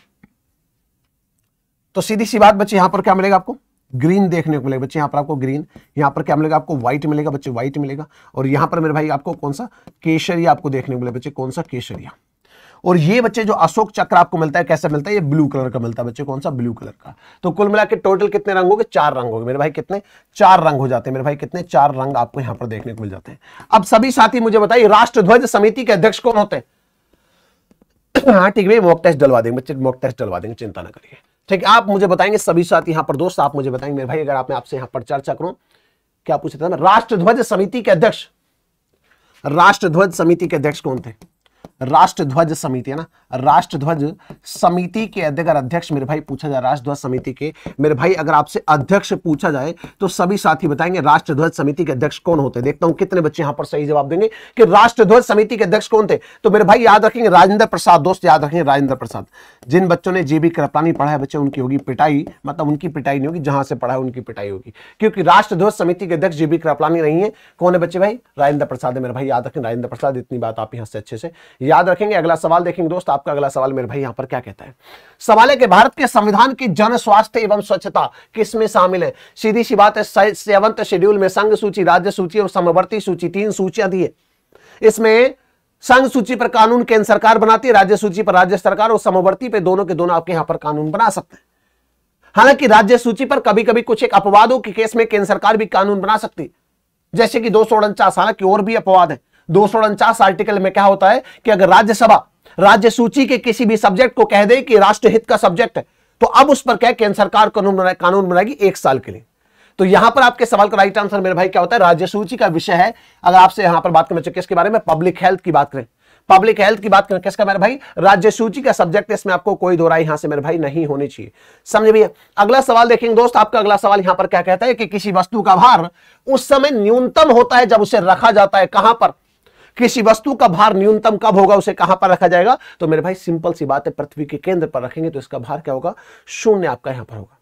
तो सीधी सी बात बच्चे यहां पर क्या मिलेगा आपको ग्रीन देखने को मिलेगा बच्चे यहां पर आपको ग्रीन यहां पर क्या मिलेगा आपको व्हाइट मिलेगा बच्चे व्हाइट मिलेगा और यहां पर मेरे भाई आपको कौन सा केशरिया आपको देखने को मिलेगा बच्चे कौन सा केशरिया और ये बच्चे जो अशोक चक्र आपको मिलता है कैसे मिलता है ये ब्लू कलर का मिलता है बच्चे कौन सा ब्लू कलर का तो कुल मिला के टोटल कितने रंग होंगे चार रंग होंगे मेरे भाई कितने चार रंग हो जाते हैं मेरे भाई कितने चार रंग आपको यहां पर देखने को मिल जाते हैं अब सभी साथी मुझे बताइए राष्ट्रध्वज समिति के अध्यक्ष कौन होते हैं हाँ ठीक है मॉक टेस्ट डलवा देंगे बच्चे मॉक टेस्ट डलवा देंगे चिंता ना करिए ठीक है आप मुझे बताएंगे सभी साथ यहाँ पर दोस्त आप मुझे बताएंगे मेरे भाई अगर आप मैं आपसे यहाँ पर चर्चा करूं क्या पूछ रहा राष्ट्र राष्ट्रध्वज समिति के अध्यक्ष राष्ट्रध्वज समिति के अध्यक्ष कौन थे राष्ट्र ध्वज समिति है ना राष्ट्र ध्वज समिति के अगर अध्यक्ष मेरे भाई पूछा जाए राष्ट्र ध्वज समिति के मेरे भाई अगर आपसे अध्यक्ष पूछा जाए तो सभी साथी बताएंगे राष्ट्र ध्वज समिति के अध्यक्ष कौन होते देखता हूं कितने बच्चे यहां पर सही जवाब देंगे कि राष्ट्र ध्वज समिति के अध्यक्ष कौन थे तो मेरे भाई याद रखेंगे राजेंद्र प्रसाद दोस्त याद रखेंगे राजेंद्र प्रसाद जिन बच्चों ने जेबी कृपानी पढ़ा है बच्चे उनकी होगी पिटाई मतलब उनकी पिटाई नहीं होगी जहां से पढ़ा है उनकी पिटाई होगी क्योंकि राष्ट्र ध्वज समिति के अध्यक्ष जेबी कृपलानी रही है कौन है बच्चे भाई राजेंद्र प्रसाद है मेरे भाई याद रखें राजेंद्र प्रसाद इतनी बात आप यहां से अच्छे से याद रखेंगे अगला सवाल देखेंगे दोस्त आपका अगला सवाल मेरे भाई यहां पर क्या कहता है सवाल है कि भारत के संविधान की जन स्वास्थ्य एवं स्वच्छता किस में शामिल है सीधी सी बात है सेवंत शेड्यूल में संघ सूची राज्य सूची और समवर्ती सूची तीन सूचियां दी है इसमें संघ सूची पर कानून केंद्र सरकार बनाती है राज्य सूची पर राज्य सरकार और समवर्ती पे दोनों के दोनों आपके यहां पर कानून बना सकते हैं हालांकि राज्य सूची पर कभी कभी कुछ एक अपवादों के केस में केंद्र सरकार भी कानून बना सकती है जैसे कि दो सौ उनचास हालांकि और भी अपवाद है दो आर्टिकल में क्या होता है कि अगर राज्यसभा राज्य सूची के किसी भी सब्जेक्ट को कह दे कि राष्ट्रहित का सब्जेक्ट है तो अब उस पर क्या केंद्र सरकार कानून बनाए कानून बनाएगी एक साल के लिए तो यहां पर आपके सवाल का राइट आंसर मेरे भाई क्या होता है राज्य सूची का विषय है अगर आपसे यहां पर बात करना चाहिए किसके बारे में पब्लिक हेल्थ की बात करें पब्लिक हेल्थ की बात करें किसका मेरे भाई राज्य सूची का सब्जेक्ट इसमें आपको कोई दो यहां से मेरे भाई नहीं होनी चाहिए समझ भैया अगला सवाल देखेंगे दोस्त आपका अगला सवाल यहां पर क्या कहता है कि किसी वस्तु का भार उस समय न्यूनतम होता है जब उसे रखा जाता है कहां पर किसी वस्तु का भार न्यूनतम कब होगा उसे कहां पर रखा जाएगा तो मेरे भाई सिंपल सी बात है पृथ्वी के केंद्र पर रखेंगे तो इसका भार क्या होगा शून्य आपका यहां पर होगा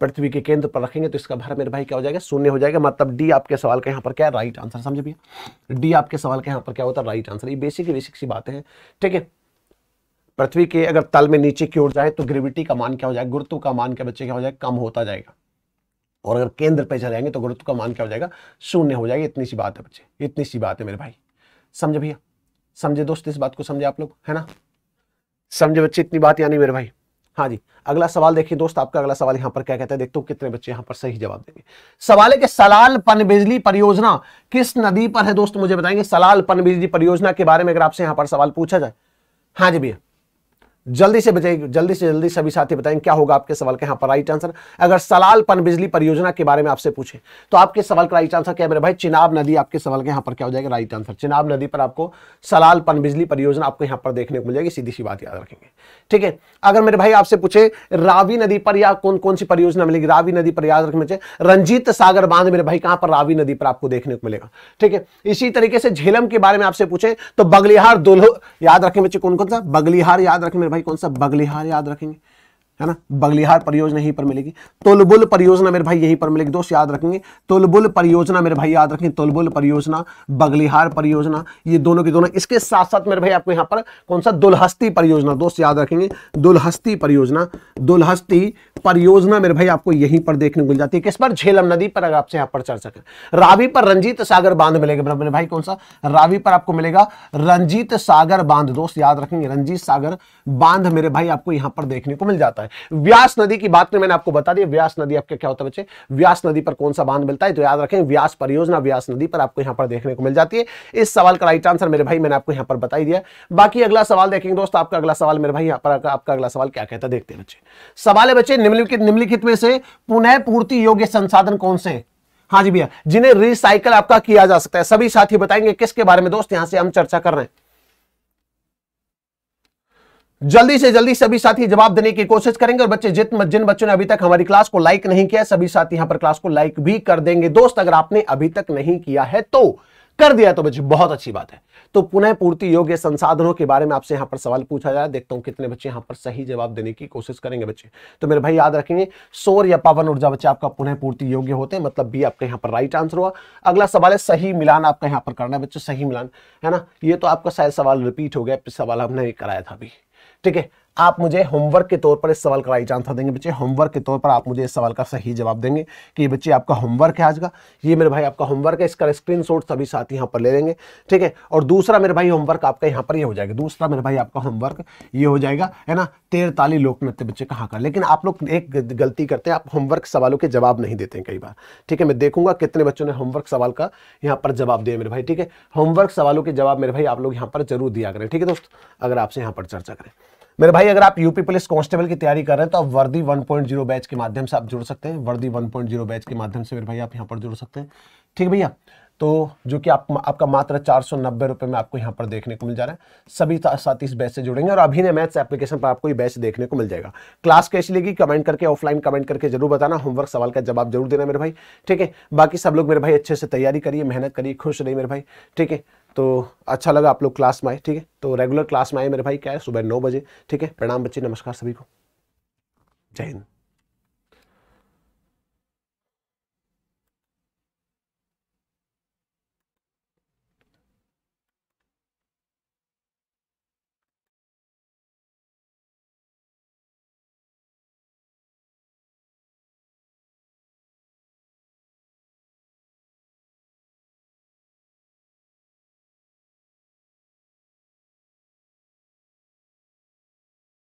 पृथ्वी के केंद्र पर रखेंगे तो इसका भार मेरे भाई क्या हो जाएगा शून्य हो जाएगा मतलब डी आपके सवाल का यहाँ पर क्या राइट आंसर समझ भैया डी आपके सवाल का यहाँ पर क्या होता है राइट आंसर ये बेसिक बेसिक सी बातें हैं ठीक है पृथ्वी के अगर तल में नीचे की ओर जाए तो ग्रेविटी का मान क्या हो जाएगा गुरुत्व का मान क्या बच्चे क्या हो जाएगा कम होता जाएगा और अगर केंद्र पर चले जाएंगे तो गुरुत्व का मान क्या हो जाएगा शून्य हो जाएगा इतनी सी बात है बच्चे इतनी सी बात है मेरे भाई समझे भैया समझे दोस्त इस बात को समझे आप लोग है ना समझे बच्चे इतनी बात यानी मेरे भाई हाँ जी अगला सवाल देखिए दोस्त आपका अगला सवाल यहाँ पर क्या कहता है देखते हो कितने बच्चे यहाँ पर सही जवाब देंगे सवाल है कि सलाल पनबिजली परियोजना किस नदी पर है दोस्त मुझे बताएंगे सलाल पनबिजली परियोजना के बारे में अगर आपसे यहाँ पर सवाल पूछा जाए हाँ जी भैया जल्दी से बचाइए जल्दी से जल्दी सभी साथी बताएं क्या होगा आपके सवाल का यहाँ पर राइट आंसर अगर सलाल पन बिजली परियोजना के बारे में आपसे पूछे तो आपके सवाल का राइट आंसर क्या मेरे भाई चिनाब नदी आपके सवाल के यहाँ पर क्या हो जाएगा राइट आंसर चिनाब नदी पर आपको सलाल पन बिजली परियोजना आपको यहाँ पर देखने को मिल जाएगी सीधी सी बात याद रखेंगे ठीक है अगर मेरे भाई आपसे पूछे रावी नदी पर या कौन कौन सी परियोजना मिलेगी रावी नदी पर याद रखने रंजीत सागर बांध मेरे भाई कहाँ पर रावी नदी पर आपको देखने को मिलेगा ठीक है इसी तरीके से झेलम के बारे में आपसे पूछे तो बगलिहार दुल्हो याद रखें बच्चे कौन कौन सा बगलिहार याद रखें मेरे भाई कौन सा बगलिहार याद रखेंगे है ना बगलिहार परियोजना यहीं पर मिलेगी तोलबुल परियोजना मेरे भाई यहीं पर मिलेगी दोस्त याद रखेंगे तोलबुल परियोजना मेरे भाई याद रखेंगे तोलबुल परियोजना बगलिहार परियोजना ये दोनों के दोनों इसके साथ साथ मेरे भाई आपको यहाँ पर कौन सा दुलहस्ती परियोजना दोस्त याद रखेंगे दुलहस्ती परियोजना दुलहस्ती परियोजना मेरे भाई आपको यहीं पर देखने को मिल जाती है किस पर झेलम नदी पर अगर आपसे यहाँ पर चर्चा करें रावी पर रंजीत सागर बांध मिलेगा मेरे भाई कौन सा रावी पर आपको मिलेगा रंजीत सागर बांध दोस्त याद रखेंगे रंजीत सागर बांध मेरे भाई आपको यहां पर देखने को मिल जाता है व्यास नदी की बात में मैंने आपको बता दिया व्यास नदी आपके क्या होता है बच्चे व्यास नदी पर कौन सा बांध मिलता है तो याद रखें व्यास परियोजना व्यास नदी पर आपको यहां पर देखने को मिल जाती है इस सवाल का राइट आंसर मेरे भाई मैंने आपको यहां पर बताई दिया बाकी अगला सवाल देखेंगे दोस्त आपका अगला सवाल मेरे भाई यहां पर आपका अगला सवाल क्या कहता है देखते हैं बच्चे सवाल है बच्चे निम्नलिखित निम्नलिखित में से पुनः पूर्ति योग्य संसाधन कौन से हाँ जी भैया जिन्हें रिसाइकल आपका किया जा सकता है सभी साथी बताएंगे किसके बारे में दोस्त यहां से हम चर्चा कर रहे हैं जल्दी से जल्दी सभी साथी जवाब देने की कोशिश करेंगे और बच्चे जित जिन बच्चों ने अभी तक हमारी क्लास को लाइक नहीं किया सभी साथी यहां पर क्लास को लाइक भी कर देंगे दोस्त अगर आपने अभी तक नहीं किया है तो कर दिया तो बच्चे बहुत अच्छी बात है तो पुनः पूर्ति योग्य संसाधनों के बारे में आपसे यहाँ पर सवाल पूछा जाए देखता हूँ कितने बच्चे यहां पर सही जवाब देने की कोशिश करेंगे बच्चे तो मेरे भाई याद रखेंगे सौर या पावन ऊर्जा बच्चे आपका पुनः पूर्ति योग्य होते हैं मतलब बी आपका यहाँ पर राइट आंसर हुआ अगला सवाल है सही मिलान आपका यहाँ पर करना है बच्चों सही मिलान है ना ये तो आपका शायद सवाल रिपीट हो गया सवाल हमने कराया था अभी ठीक है आप मुझे होमवर्क के तौर पर इस सवाल का राइट आंसर देंगे बच्चे होमवर्क के तौर पर आप मुझे इस सवाल का सही जवाब देंगे कि ये बच्चे आपका होमवर्क है आज का ये मेरे भाई आपका होमवर्क है इसका स्क्रीनशॉट सभी साथ यहाँ पर ले लेंगे ठीक है और दूसरा मेरे भाई होमवर्क आपका यहाँ पर ये यह हो जाएगा दूसरा मेरे भाई आपका होमवर्क ये हो जाएगा है ना तेरताली लोक नृत्य बच्चे कहाँ का लेकिन आप लोग एक गलती करते हैं आप होमवर्क सवालों के जवाब नहीं देते हैं कई बार ठीक है मैं देखूंगा कितने बच्चों ने होमवर्क सवाल का यहाँ पर जवाब दिया मेरे भाई ठीक है होमवर्क सवालों के जवाब मेरे भाई आप लोग यहाँ पर जरूर दिया करें ठीक है दोस्त अगर आपसे यहाँ पर चर्चा करें मेरे भाई अगर आप यूपी पुलिस कांस्टेबल की तैयारी कर रहे हैं तो आप वर्दी 1.0 बैच के माध्यम से आप जुड़ सकते हैं वर्दी 1.0 बैच के माध्यम से मेरे भाई आप यहाँ पर जुड़ सकते हैं ठीक है भैया तो जो कि आप आपका मात्र चार सौ नब्बे रुपये में आपको यहाँ पर देखने को मिल जा रहा है सभी साथी इस बैच से जुड़ेंगे और अभी ने मैथ्स एप्लीकेशन पर आपको ये बैच देखने को मिल जाएगा क्लास कैसी लेगी कमेंट करके ऑफलाइन कमेंट करके जरूर बताना होमवर्क सवाल का जवाब जरूर देना मेरे भाई ठीक है बाकी सब लोग मेरे भाई अच्छे से तैयारी करिए मेहनत करिए खुश रहिए मेरे भाई ठीक है तो अच्छा लगा आप लोग क्लास में आए ठीक है तो रेगुलर क्लास में आए मेरे भाई क्या है सुबह नौ बजे ठीक है प्रणाम बच्चे नमस्कार सभी को जय हिंद